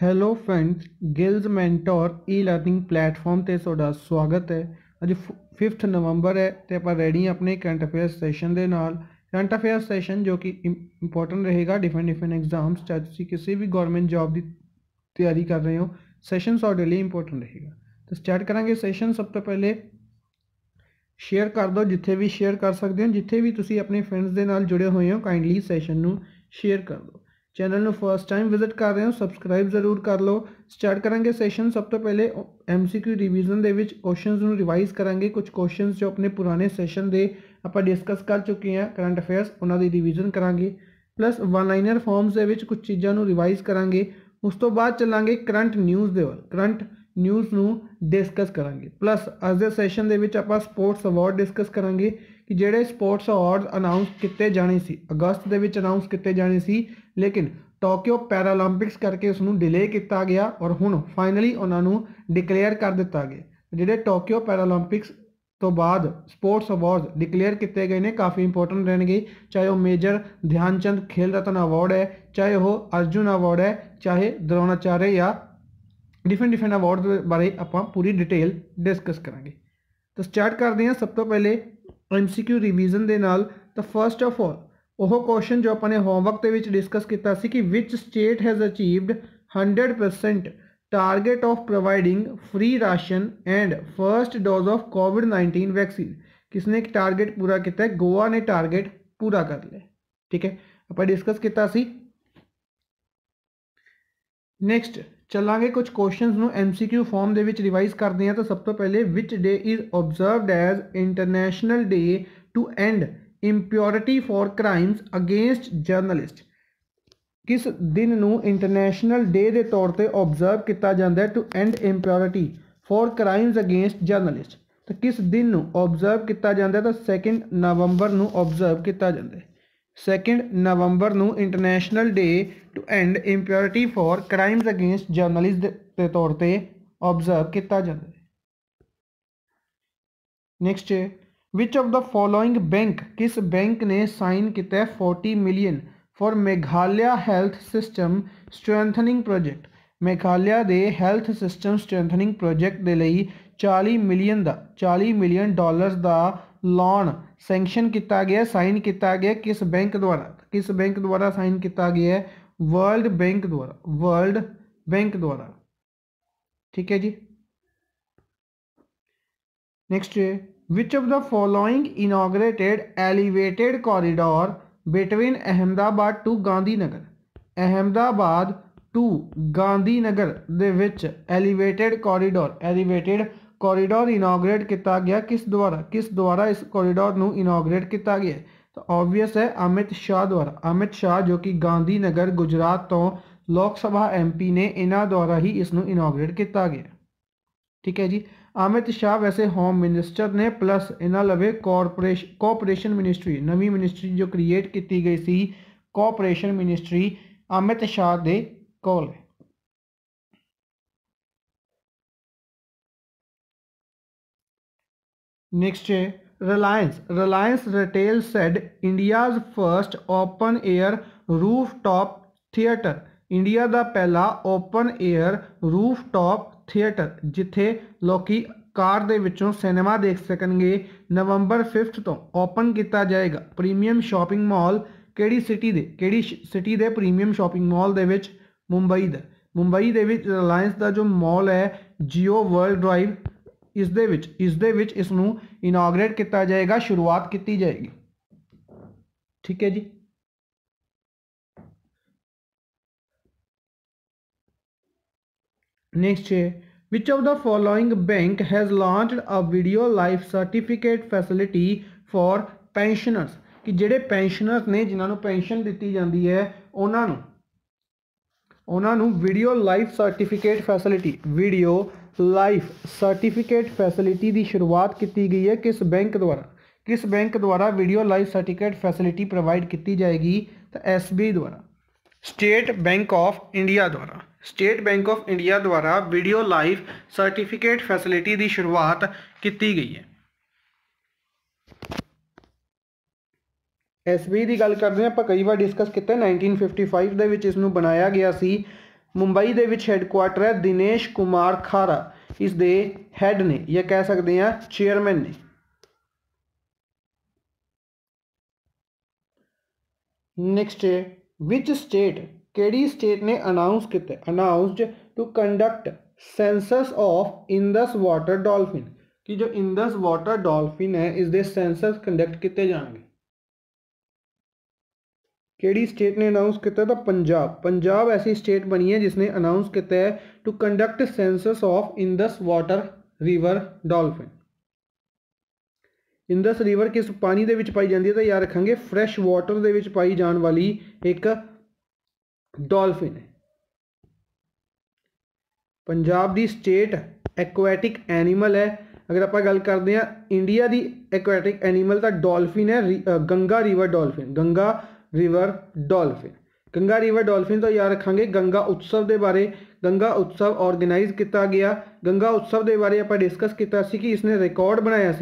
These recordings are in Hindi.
Hello friends Gill's mentor e learning platform ਤੇ ਤੁਹਾਡਾ ਸਵਾਗਤ ਹੈ ਅੱਜ 5th ਨਵੰਬਰ ਹੈ ਤੇ ਆਪਾਂ ਰੈਡੀ ਆਪਣੇ ਕਰੰਟ ਅਫੇਅਰ ਸੈਸ਼ਨ ਦੇ ਨਾਲ ਕਰੰਟ ਅਫੇਅਰ ਸੈਸ਼ਨ ਜੋ ਕਿ ਇੰਪੋਰਟੈਂਟ ਰਹੇਗਾ ਡਿਫਰੈਂਟ ਡਿਫਰੈਂਟ ਐਗਜ਼ਾਮਸ ਚਾਹੇ ਤੁਸੀਂ ਕਿਸੇ ਵੀ ਗਵਰਨਮੈਂਟ ਜੌਬ ਦੀ ਤਿਆਰੀ ਕਰ ਰਹੇ ਹੋ ਸੈਸ਼ਨ ਤੁਹਾਡੇ ਲਈ ਇੰਪੋਰਟੈਂਟ ਰਹੇਗਾ ਤਾਂ ਸਟਾਰਟ ਕਰਾਂਗੇ ਸੈਸ਼ਨ ਸਭ ਤੋਂ ਪਹਿਲੇ ਸ਼ੇਅਰ ਕਰ ਦਿਓ ਜਿੱਥੇ ਵੀ ਸ਼ੇਅਰ ਕਰ ਸਕਦੇ ਹੋ ਜਿੱਥੇ ਵੀ ਤੁਸੀਂ ਆਪਣੇ ਫਰੈਂਡਸ ਦੇ ਨਾਲ ਜੁੜੇ ਹੋਏ ਹੋ ਕਾਈਂਡਲੀ ਸੈਸ਼ਨ ਨੂੰ ਸ਼ੇਅਰ ਕਰ ਦਿਓ ਚੈਨਲ ਨੂੰ ਫਰਸਟ ਟਾਈਮ ਵਿਜ਼ਿਟ ਕਰ ਰਹੇ ਹੋ ਸਬਸਕ੍ਰਾਈਬ ਜ਼ਰੂਰ ਕਰ ਲਓ ਸਟਾਰਟ ਕਰਾਂਗੇ ਸੈਸ਼ਨ ਸਭ ਤੋਂ ਪਹਿਲੇ ਐਮਸੀਕਿਊ ਰਿਵੀਜ਼ਨ ਦੇ ਵਿੱਚ ਕੁਐਸਚਨਸ ਨੂੰ ਰਿਵਾਈਜ਼ ਕਰਾਂਗੇ ਕੁਝ ਕੁਐਸਚਨਸ ਜੋ ਆਪਣੇ ਪੁਰਾਣੇ ਸੈਸ਼ਨ ਦੇ ਆਪਾਂ ਡਿਸਕਸ ਕਰ ਚੁੱਕੇ ਹਾਂ ਕਰੰਟ ਅਫੇਅਰਸ ਉਹਨਾਂ ਦੀ ਰਿਵੀਜ਼ਨ ਕਰਾਂਗੇ ਪਲੱਸ ਵਨ ਲਾਈਨਰ ਫਾਰਮਸ ਦੇ ਵਿੱਚ ਕੁਝ ਚੀਜ਼ਾਂ ਨੂੰ ਰਿਵਾਈਜ਼ ਕਰਾਂਗੇ ਉਸ ਤੋਂ ਬਾਅਦ ਚੱਲਾਂਗੇ ਕਰੰਟ ਨਿਊਜ਼ ਦੇ ਵੱਲ ਕਰੰਟ ਨਿਊਜ਼ ਨੂੰ ਡਿਸਕਸ ਕਰਾਂਗੇ ਪਲੱਸ ਅੱਜ ਦੇ ਸੈਸ਼ਨ ਦੇ ਵਿੱਚ ਆਪਾਂ ਸਪੋਰਟਸ ਅਵਾਰਡ ਡਿਸਕਸ ਕਰਾਂਗੇ ਕਿ ਜਿਹੜੇ ਸਪੋਰਟਸ ਅਵਾਰਡ ਅਨਾਉਂਸ ਕੀਤੇ ਜਾਣੇ ਸੀ ਅਗਸਤ ਦੇ ਵਿੱਚ ਅਨਾਉਂਸ ਕੀਤੇ ਜਾਣੇ ਸੀ ਲੇਕਿਨ ਟੋਕੀਓ ਪੈਰਾਲੰਪਿਕਸ ਕਰਕੇ ਉਸ ਨੂੰ ਡਿਲੇ ਕੀਤਾ ਗਿਆ ਔਰ ਹੁਣ ਫਾਈਨਲੀ ਉਹਨਾਂ ਨੂੰ ਡਿਕਲੇਅਰ ਕਰ ਦਿੱਤਾ ਗਿਆ ਜਿਹੜੇ ਟੋਕੀਓ ਪੈਰਾਲੰਪਿਕਸ ਤੋਂ ਬਾਅਦ ਸਪੋਰਟਸ ਅਵਾਰਡ ਡਿਕਲੇਅਰ ਕੀਤੇ ਗਏ ਨੇ ਕਾਫੀ ਇੰਪੋਰਟੈਂਟ ਰਹਿਣਗੇ ਚਾਹੇ ਉਹ ਮੇਜਰ ਧਿਆਨਚੰਦ ਖੇਲ ਰਤਨ ਅਵਾਰਡ ਹੈ ਚਾਹੇ ਉਹ ਅਰਜੁਨ ਅਵਾਰਡ ਹੈ ਚਾਹੇ ਦਰੋਣਾਚਾਰੇ ਜਾਂ ਡਿਫਰੈਂਟ ਡਿਫਰੈਂਟ ਅਵਾਰਡ ਬਾਰੇ ਆਪਾਂ ਪੂਰੀ ਡਿਟੇਲ ਡਿਸਕਸ ਕਰਾਂਗੇ ਤਾਂ ਸਟਾਰਟ ਕਰਦੇ ਹਾਂ ਸਭ ਤੋਂ ਪਹਿਲੇ ਐਮਸੀਕਿਊ ਰਿਵੀਜ਼ਨ ਦੇ ਨਾਲ ਤਾਂ ਫਰਸਟ ਆਫ ਆਲ वह क्वेश्चन जो अपने होमवर्क के डिस्कस किया कि which state has achieved hundred percent target of providing free ration and first dose of COVID nineteen vaccine किसने एक टारगेट पूरा किया गोवा ने टारगेट पूरा कर लिया ठीक है आप डिस्कस किया नैक्सट चला कुछ question M C Q form के रिवाइज़ करते हैं तो सब तो पहले which day is observed as international day to end impunity for crimes against journalist किस दिन इंटरनेशनल डे के तौर पर ओबजर्व किया जाता है to end impunity for crimes against journalist तो किस दिन ओबजर्व किया जाता है तो सैकेंड नवंबर में ओबजर्व किया जाता है सैकेंड नवंबर में international day to end impunity for crimes against journalist के तौर पर ओबजर्व किया जाता है next which of the following bank किस बैंक ने साइन किया है forty million for Meghalaya health system strengthening project Meghalaya के हेल्थ सिस्टम स्ट्रेंथनिंग प्रोजेक्ट के लिए चाली मिलियन का चाली मिलियन डॉलर का लोन सेंक्शन किया गया साइन किया गया किस बैंक द्वारा किस बैंक द्वारा साइन किया गया वर्ल्ड बैंक द्वारा वर्ल्ड बैंक द्वारा ठीक है जी next which of the following inaugurated elevated corridor between Ahmedabad to Gandhinagar Ahmedabad to Gandhinagar दे elevated corridor elevated corridor inaugurate किया गया किस द्वारा किस द्वारा इस कॉरिडोर इनाग्रेट किया गया तो ऑबवियस है अमित शाह द्वारा अमित शाह जो कि गांधी नगर गुजरात तो लोग सभा एम पी ने इन द्वारा ही इसनों इनाग्रेट किया गया ठीक है जी अमित शाह वैसे होम मिनिस्टर ने प्लस लवे अवे कॉपरेशन मिनिस्ट्री नवी मिनिस्ट्री जो क्रिएट की गई सी कॉपरेशन मिनिस्ट्री अमित शाह दे कोल नेक्स्ट है Reliance Reliance retail said India's first open air roof top theatre India का पहला open air roof top theatre जिथे लोग कार के सिनेमा देख सकन नवंबर फिफ्थ तो ओपन किया जाएगा प्रीमियम शॉपिंग मॉल कि सिटी के सिटी के प्रीमियम शॉपिंग मॉल के मुंबई द मुंबई के रिलायंस का जो मॉल है जियो वर्ल्ड ड्राइव इस दे विच, इस, दे विच इस इनोग्रेट किया जाएगा शुरुआत की जाएगी ठीक है जी Nischay, which of the following bank has launched a video life certificate facility for pensioners ਕਿ ਜਿਹੜੇ ਪੈਨਸ਼ਨਰਸ ਨੇ ਜਿਨ੍ਹਾਂ ਨੂੰ ਪੈਨਸ਼ਨ ਦਿੱਤੀ ਜਾਂਦੀ ਹੈ ਉਹਨਾਂ ਨੂੰ ਉਹਨਾਂ ਨੂੰ video life certificate facility video life certificate facility ਦੀ ਸ਼ੁਰੂਆਤ ਕੀਤੀ ਗਈ ਹੈ ਕਿਸ ਬੈਂਕ ਦੁਆਰਾ ਕਿਸ ਬੈਂਕ ਦੁਆਰਾ video life certificate facility provide ਕੀਤੀ ਜਾਏਗੀ ਤਾਂ ਐਸਬੀ ਦੁਆਰਾ ਸਟੇਟ ਬੈਂਕ ਆਫ ਇੰਡੀਆ ਦੁਆਰਾ ਸਟੇਟ ਬੈਂਕ ਆਫ ਇੰਡੀਆ ਦੁਆਰਾ ਵੀਡੀਓ ਲਾਈਵ ਸਰਟੀਫਿਕੇਟ ਫੈਸਿਲਿਟੀ ਦੀ ਸ਼ੁਰੂਆਤ ਕੀਤੀ ਗਈ ਹੈ ਐਸਬੀ ਦੀ ਗੱਲ ਕਰਦੇ ਹਾਂ ਆਪਾਂ ਕਈ ਵਾਰ ਡਿਸਕਸ ਕੀਤਾ 1955 ਦੇ ਵਿੱਚ ਇਸ ਨੂੰ ਬਣਾਇਆ ਗਿਆ ਸੀ ਮੁੰਬਈ ਦੇ ਵਿੱਚ ਹੈੱਡਕੁਆਟਰ ਹੈ ਦਿਨੇਸ਼ ਕੁਮਾਰ ਖਾਰਾ ਇਸ ਦੇ ਹੈੱਡ ਨੇ ਜਾਂ ਕਹਿ ਸਕਦੇ ਹਾਂ ਚੇਅਰਮੈਨ ਨੇ ਨੈਕਸਟ ਵਿਚ ਸਟੇਟ केडी स्टेट ने अनाउंस किते announce to conduct census of Indus water dolphin कि जो इंदस वाटर डॉल्फिन है इस दे सेंसस कंडक्ट किए जाएंगे केड़ी स्टेट ने अनाउंस किया था तो पंजाब पंजाब ऐसी स्टेट बनी है जिसने अनाउंस किया है to conduct census of Indus water river dolphin Indus river किस पानी ਦੇ ਵਿੱਚ ਪਾਈ ਜਾਂਦੀ ਹੈ ਤਾਂ ਯਾਦ ਰੱਖਾਂਗੇ ਫਰੈਸ਼ ਵਾਟਰ ਦੇ ਵਿੱਚ ਪਾਈ डॉल्फिन है पंजाब की स्टेट एक्वैटिक एनीमल है अगर आप गल करते हैं इंडिया की एक्वैटिक एनीमल तो डॉल्फिन है रि, Ganga river dolphin Ganga river dolphin Ganga river dolphin तो याद रखा गंगा उत्सव के बारे गंगा उत्सव ऑर्गेनाइज किया गया गंगा उत्सव के बारे आप डिस्कस किया कि इसने रिकॉर्ड बनाया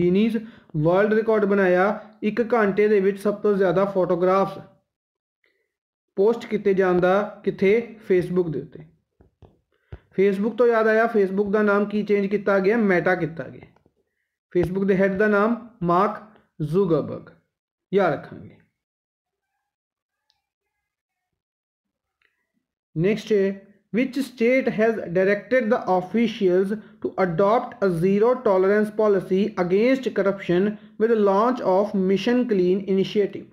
गिनीज वर्ल्ड रिकॉर्ड बनाया एक घंटे के सब तो ज़्यादा फोटोग्राफ्स पोस्ट किए जाता कि फेसबुक के उ फेसबुक तो याद आया फेसबुक का नाम की चेंज किया गया मैटा किया गया फेसबुक के हैड का नाम मार्क जूगबग याद रखा next which state has directed the officials to adopt zero tolerance policy against corruption with launch of mission clean initiative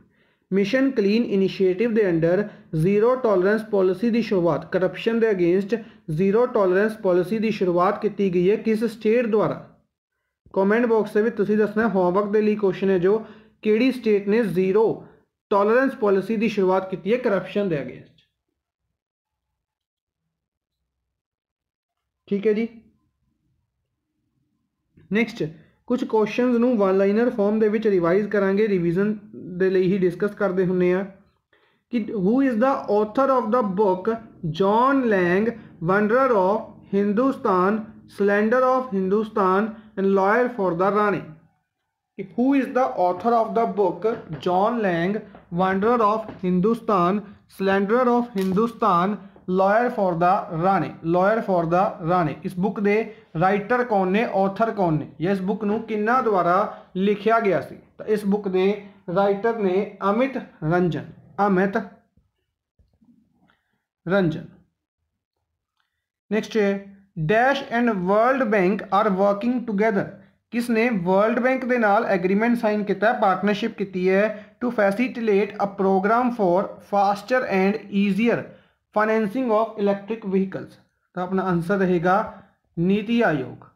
mission clean initiative के अंडर जीरो टॉलरेंस पॉलिसी की शुरुआत करप्शन दे अगेंस्ट जीरो टॉलरेंस पॉलिसी की शुरुआत की गई है किस स्टेट द्वारा कॉमेंट बॉक्स से दसना होमवर्क के लिए क्वेश्चन है जो कि स्टेट ने जीरो टॉलरेंस पॉलिसी की शुरुआत की है करप्शन दे अगेंस्ट ठीक है जी नेक्स्ट ਕੁਝ ਕੁਐਸਚਨਸ ਨੂੰ ਵਨ ਲਾਈਨਰ ਫਾਰਮ ਦੇ ਵਿੱਚ ਰਿਵਾਈਜ਼ ਕਰਾਂਗੇ ਰਿਵੀਜ਼ਨ ਦੇ ਲਈ ਹੀ ਡਿਸਕਸ ਕਰਦੇ ਹੁੰਨੇ ਆ ਕਿ who is the author of the book John Lang wanderer of Hindustan slander of Hindustan and lawyer for the Rani ਕਿ who is the author of the book John Lang wanderer of Hindustan slander of Hindustan lawyer for the Rani lawyer for the Rani इस बुक के ਰਾਈਟਰ ने ਨੇ ਆਥਰ ਕੌਣ ਨੇ इस बुक न कि द्वारा लिखा गया सी? तो इस बुक के राइटर ने Amit Ranjan Amit Ranjan next dash and world bank are working together किसने वर्ल्ड बैंक के नाल एग्रीमेंट साइन किया पार्टनरशिप की है to facilitate a programme for faster and easier financing of electric vehicles तो अपना आंसर रहेगा नीति आयोग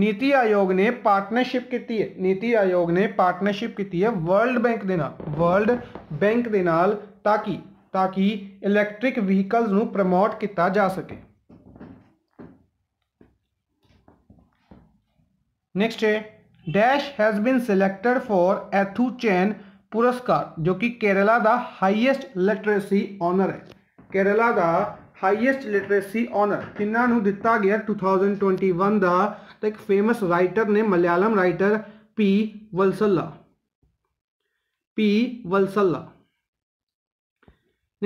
नीति आयोग ने पार्टनरशिप की है नीति आयोग ने पार्टनरशिप की है वर्ल्ड बैंक के वर्ल्ड बैंक के ਦੇ ताकि ਤਾਂ ਕਿ ਤਾਂ ਕਿ ਇਲੈਕਟ੍ਰਿਕ ਵਹੀਕਲਸ ਨੂੰ नेक्स्ट है dash has been selected for Ezhuthachan पुरस्कार जो कि केरला का हाईएस्ट लिटरेसी ऑनर है ਕੇਰਲਾ लिटरेसी ऑनर ਲਿਟਰੇਸੀ दिता गया टू थाउजेंड ट्वेंटी वन का तो एक फेमस राइटर ने Malayalam writer P Valsala P Valsala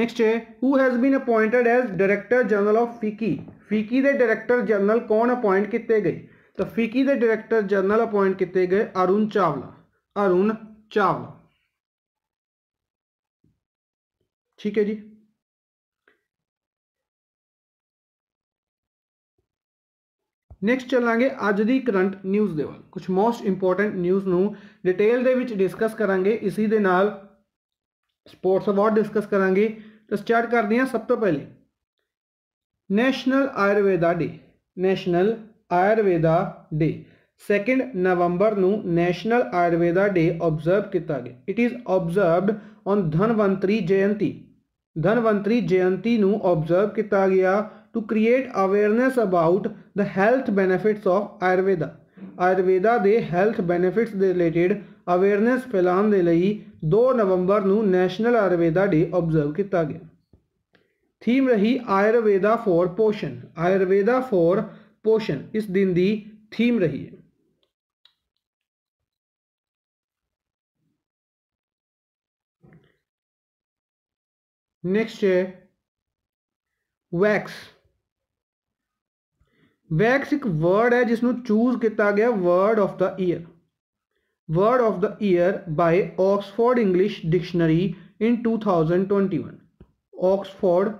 next है who has been appointed as director general of FICCI FICCI के डायरेक्टर जनरल कौन अपॉइंट किए गए तो फीकी के डायरेक्टर जनरल अपॉइंट किए गए अरुण चावला अरुण चावला ठीक है जी नैक्सट चला अज की करंट न्यूज़ के वाल कुछ मोस्ट इंपोर्टेंट न्यूज़ में डिटेल डिस्कस करा इसी के नाल स्पोर्ट्स अवार्ड डिस्कस करा तो स्टार्ट कर दें सब तो पहले national Ayurveda day national Ayurveda day second नवंबर नैशनल आयुर्वेदा डे ऑबजर्व किया गया it is observed on Dhanvantari Jayanti Dhanvantari Jayanti observe किया गया to create awareness about the health benefits of Ayurveda. Ayurveda ਦੇ ਹੈਲਥ ਬੈਨੀਫਿਟਸ ਦੇ ਰਿਲੇਟਡ ਅਵੇਅਰਨੈਸ ਫੈਲਾਉਣ ਦੇ ਲਈ 2 ਨਵੰਬਰ ਨੂੰ ਨੈਸ਼ਨਲ ਆਯੁਰਵੇਦਾ ਡੇ ਆਬਜ਼ਰਵ ਕੀਤਾ ਗਿਆ ਥੀਮ ਰਹੀ ਆਯੁਰਵੇਦਾ ਫॉर ਪੋਸ਼ਨ ਆਯੁਰਵੇਦਾ ਫॉर ਪੋਸ਼ਨ ਇਸ ਦਿਨ ਦੀ ਥੀਮ ਰਹੀ ਹੈ ਨੈਕਸਟ ਹੈ ਵੈਕਸ वैक्स एक वर्ड है जिसनों चूज किया गया word of the year word of the year by Oxford English dictionary in two thousand twenty one Oxford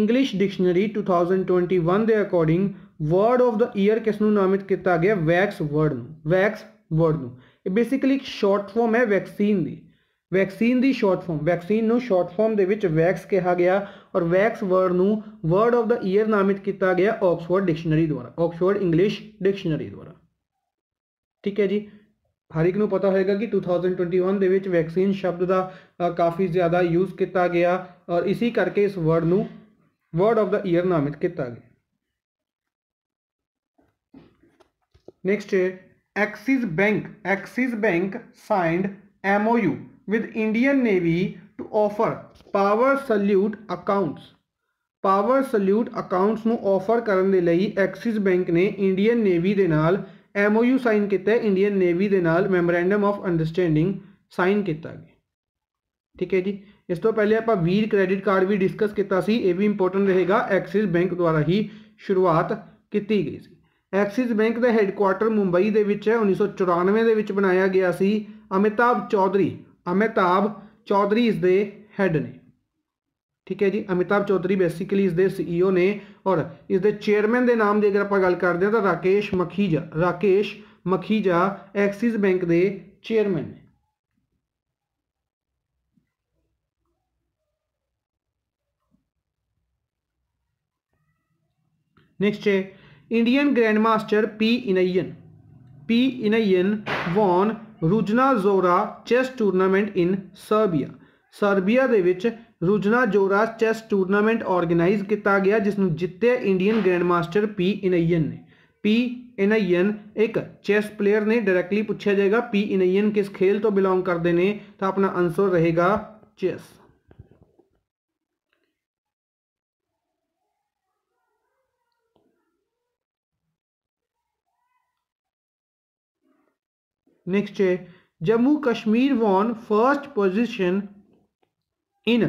English dictionary two thousand twenty one दे according word of the year किसान नामित किया गया vax word vax word basically एक शॉर्ट फॉर्म है वैक्सीन की ਵੈਕਸੀਨ ਦੀ ਸ਼ਾਰਟ ਫਾਰਮ ਵੈਕਸੀਨ ਨੂੰ ਸ਼ਾਰਟ ਫਾਰਮ ਦੇ ਵਿੱਚ ਵੈਕਸ ਕਿਹਾ ਗਿਆ ਔਰ ਵੈਕਸ ਵਰਡ ਨੂੰ ਵਰਡ ਆਫ ਦਾ ਈਅਰ ਨਾਮਿਤ ਕੀਤਾ ਗਿਆ ਆਕਸਫੋਰਡ ਡਿਕਸ਼ਨਰੀ ਦੁਆਰਾ ਆਕਸਫੋਰਡ ਇੰਗਲਿਸ਼ ਡਿਕਸ਼ਨਰੀ ਦੁਆਰਾ ਠੀਕ ਹੈ ਜੀ ਹਰ ਇੱਕ ਨੂੰ ਪਤਾ ਹੋਏਗਾ ਕਿ 2021 ਦੇ ਵਿੱਚ ਵੈਕਸੀਨ ਸ਼ਬਦ ਦਾ ਕਾਫੀ ਜ਼ਿਆਦਾ ਯੂਜ਼ ਕੀਤਾ ਗਿਆ ਔਰ ਇਸੇ ਕਰਕੇ ਇਸ ਵਰਡ ਨੂੰ ਵਰਡ ਆਫ ਦਾ ਈਅਰ ਨਾਮਿਤ ਕੀਤਾ ਗਿਆ next Axis bank Axis bank signed MOU with Indian Navy to offer power salute accounts power salute accounts ਨੂੰ ਆਫਰ ਕਰਨ ਦੇ ਲਈ ਐਕਸਿਸ ਬੈਂਕ ਨੇ ਇੰਡੀਅਨ ਨੇਵੀ ਦੇ ਨਾਲ ਐਮਓਯੂ ਸਾਈਨ ਕੀਤਾ ਹੈ ਇੰਡੀਅਨ ਨੇਵੀ ਦੇ ਨਾਲ ਮੈਮੋਰੈਂਡਮ ਆਫ ਅੰਡਰਸਟੈਂਡਿੰਗ ਸਾਈਨ ਕੀਤਾ ਗਿਆ ਠੀਕ ਹੈ ਜੀ ਇਸ ਤੋਂ ਪਹਿਲੇ ਆਪਾਂ ਵੀਰ ਕ੍ਰੈਡਿਟ ਕਾਰਡ ਵੀ ਡਿਸਕਸ ਕੀਤਾ ਸੀ ਇਹ ਵੀ ਇੰਪੋਰਟੈਂਟ ਰਹੇਗਾ ਐਕਸਿਸ ਬੈਂਕ ਦੁਆਰਾ ਹੀ ਸ਼ੁਰੂਆਤ ਕੀਤੀ ਗਈ ਸੀ ਐਕਸਿਸ ਬੈਂਕ ਦਾ ਹੈੱਡਕੁਆਰਟਰ ਮੁੰਬਈ ਦੇ ਵਿੱਚ ਹੈ 1994 ਦੇ ਵਿੱਚ ਬਣਾਇਆ ਗਿਆ ਸੀ ਅਮਿਤਾਭ ਚੌਧਰੀ अमिताभ चौधरी इसके द हेड ने ठीक है जी अमिताभ चौधरी बेसिकली इस दे सीईओ ने और इस दे चेयरमैन के नाम की अगर आप गल करते हैं तो राकेश मखीजा राकेश मखीजा एक्सिस बैंक ਦੇ चेयरमैन ने नेक्स्ट है Indian grand master P Iniyan P Iniyan won Rujna Zora chess tournament in Serbia Serbia के Rujna Zora chess tournament organise किया गया जिसन जितया Indian grand master P Iniyan ने पी इनइयन एक चैस प्लेयर ने डायरैक्टली पूछा जाएगा पी इनइयन किस खेल तो बिलोंग करते हैं तो अपना आंसर रहेगा चैस नेक्स्ट है Jammu Kashmir won first position in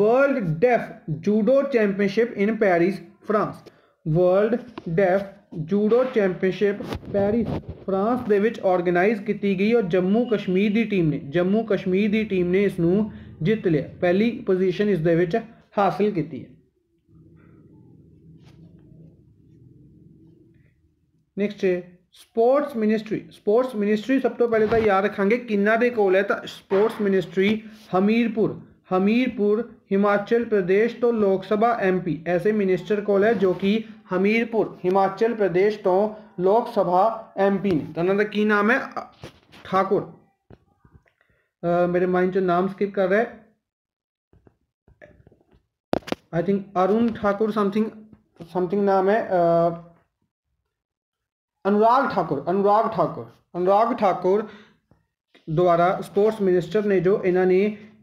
world deaf judo championship in Paris France world deaf judo championship Paris France ਦੇ ਵਿੱਚ ਆਰਗੇਨਾਈਜ਼ ਕੀਤੀ ਗਈ ਔਰ ਜੰਮੂ ਕਸ਼ਮੀਰ ਦੀ ਟੀਮ ਨੇ ਜੰਮੂ ਕਸ਼ਮੀਰ ਦੀ ਟੀਮ ਨੇ ਇਸ ਨੂੰ ਜਿੱਤ ਲਿਆ ਪਹਿਲੀ ਪੋਜੀਸ਼ਨ ਇਸ ਦੇ ਵਿੱਚ ਹਾਸਲ ਕੀਤੀ ਹੈ next sports ministry sports ministry सब तो पहले तो याद रखेंगे किन्ना दे कोल है तो स्पोर्ट्स मिनिस्ट्री हमीरपुर हमीरपुर हिमाचल प्रदेश तो लोकसभा पी ऐसे मिनिस्टर कोल है जो कि हमीरपुर हिमाचल प्रदेश तो लोकसभा पी ने तो उन्होंने की नाम है ठाकुर मेरे माइंड चो नाम स्किप कर रहे I think Arun Thakur something something नाम है अनुराग ठाकुर अनुराग ठाकुर अनुराग ठाकुर ਦੁਆਰਾ ਸਪੋਰਟਸ ਮਿਨਿਸਟਰ ਨੇ ਜੋ ਇਹਨਾਂ ਨੇ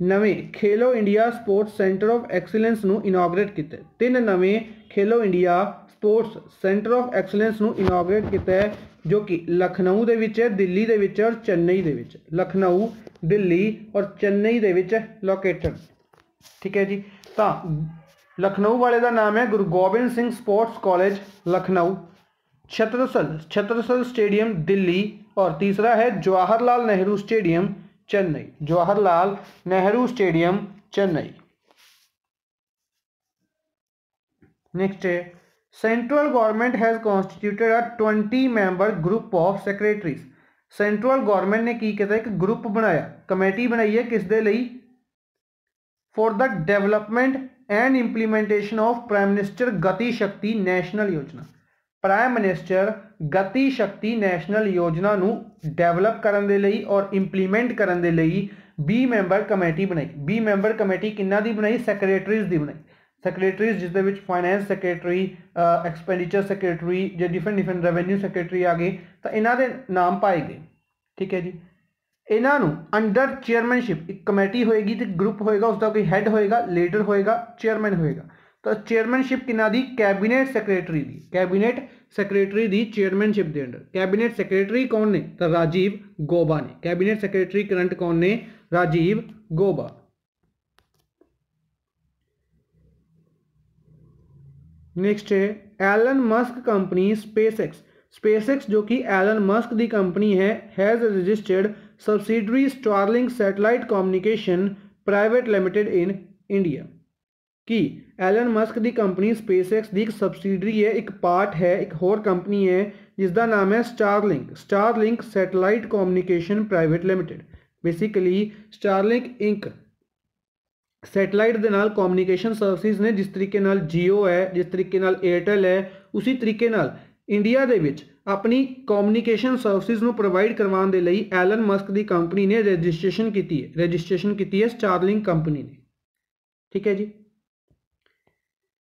ਨਵੇਂ Khelo India sports centre of excellence ਨੂੰ ਇਨੋਗਰੇਟ ਕੀਤਾ ਤਿੰਨ ਨਵੇਂ Khelo India sports centre of excellence ਨੂੰ ਇਨੋਗਰੇਟ ਕੀਤਾ ਜੋ ਕਿ ਲਖਨਊ ਦੇ ਵਿੱਚ ਹੈ ਦਿੱਲੀ ਦੇ ਵਿੱਚ ਔਰ ਚੇਨਈ ਦੇ ਵਿੱਚ ਲਖਨਊ ਦਿੱਲੀ ਔਰ ਚੇਨਈ ਦੇ ਵਿੱਚ ਲੋਕੇਟਡ ਠੀਕ ਹੈ ਜੀ ਤਾਂ ਲਖਨਊ ਵਾਲੇ ਦਾ ਨਾਮ ਹੈ Guru Gobind Singh sports college Lucknow Chhatrasal Chhatrasal stadium Delhi और तीसरा है Jawaharlal Nehru stadium Chennai Jawaharlal Nehru stadium Chennai next है central government has constituted a twenty member group of secretaries central government ने की कहता है कि ग्रुप बनाया कमेटी बनाई है किस दे for the development and implementation of prime minister Gati Shakti national योजना ਪ੍ਰਾਈਮ ਮਿਨਿਸਟਰ ਗਤੀ ਸ਼ਕਤੀ ਨੈਸ਼ਨਲ ਯੋਜਨਾ ਨੂੰ ਡਿਵੈਲਪ ਕਰਨ ਦੇ ਲਈ ਔਰ ਇੰਪਲੀਮੈਂਟ ਕਰਨ ਦੇ ਲਈ 20 ਮੈਂਬਰ ਕਮੇਟੀ ਬਣਾਈ 20 ਮੈਂਬਰ ਕਮੇਟੀ ਕਿੰਨਾ ਦੀ ਬਣਾਈ ਸੈਕਟਰੀਜ਼ ਦੀ ਬਣਾਈ ਸੈਕਟਰੀਜ਼ ਜਿਸ ਦੇ ਵਿੱਚ ਫਾਈਨੈਂਸ ਸੈਕਟਰੀ ਐਕਸਪੈਂਡੀਚਰ ਸੈਕਟਰੀ ਜੇ ਡਿਫਰੈਂਟ ਡਿਫਰੈਂਟ ਰੈਵਨਿਊ ਸੈਕਟਰੀ ਆ ਗਏ ਤਾਂ ਇਹਨਾਂ ਦੇ ਨਾਮ ਪਾਏ ਗਏ ਠੀਕ ਹੈ ਜੀ ਇਹਨਾਂ ਨੂੰ ਅੰਡਰ ਚੇਅਰਮੈਨਸ਼ਿਪ ਇੱਕ ਕਮੇਟੀ ਹੋਏਗੀ ਤੇ ਗਰੁੱਪ ਹੋਏਗਾ ਉਸ ਦਾ ਕੋਈ ਹੈੱਡ ਹੋਏਗਾ ਲੀਡਰ ਹੋਏਗਾ ਚੇਅਰਮੈਨ ਹੋਏਗਾ तो चेयरमैनशिप कि the cabinet secretary the cabinet secretary the chairmanship दे अंडर कैबिनेट सेक्रेटरी कौन ने तो राजीव गोबा ने कैबिनेट सेक्रेटरी करंट कौन ने राजीव गोबा नेक्स्ट है Elon Musk company SpaceX SpaceX जो कि एलन मस्क दी कंपनी है has registered subsidiary Starlink satellite communication private limited in India की ਐਲਨ ਮਸਕ ਦੀ ਕੰਪਨੀ ਸਪੇਸਐਕਸ ਦੀ ਇੱਕ ਸਬਸਿਡਰੀ ਹੈ ਇੱਕ ਪਾਰਟ ਹੈ ਇੱਕ ਹੋਰ ਕੰਪਨੀ ਹੈ ਜਿਸ ਦਾ ਨਾਮ ਹੈ Starlink Starlink satellite communication private limited basically Starlink Inc satellite ਦੇ ਨਾਲ ਕਮਿਊਨੀਕੇਸ਼ਨ ਸਰਵਿਸਿਜ਼ ਨੇ ਜਿਸ ਤਰੀਕੇ ਨਾਲ Jio ਹੈ ਜਿਸ ਤਰੀਕੇ ਨਾਲ Airtel ਹੈ ਉਸੇ ਤਰੀਕੇ ਨਾਲ ਇੰਡੀਆ ਦੇ ਵਿੱਚ ਆਪਣੀ ਕਮਿਊਨੀਕੇਸ਼ਨ ਸਰਵਿਸਿਜ਼ ਨੂੰ ਪ੍ਰੋਵਾਈਡ ਕਰਵਾਉਣ ਦੇ ਲਈ ਐਲਨ ਮਸਕ ਦੀ ਕੰਪਨੀ ਨੇ ਰਜਿਸਟ੍ਰੇਸ਼ਨ ਕੀਤੀ ਹੈ ਰਜਿਸਟ੍ਰੇਸ਼ਨ ਕੀਤੀ ਹੈ ਸਟਾਰਲਿੰਕ ਕੰਪਨੀ ਨੇ ਠੀਕ ਹੈ ਜੀ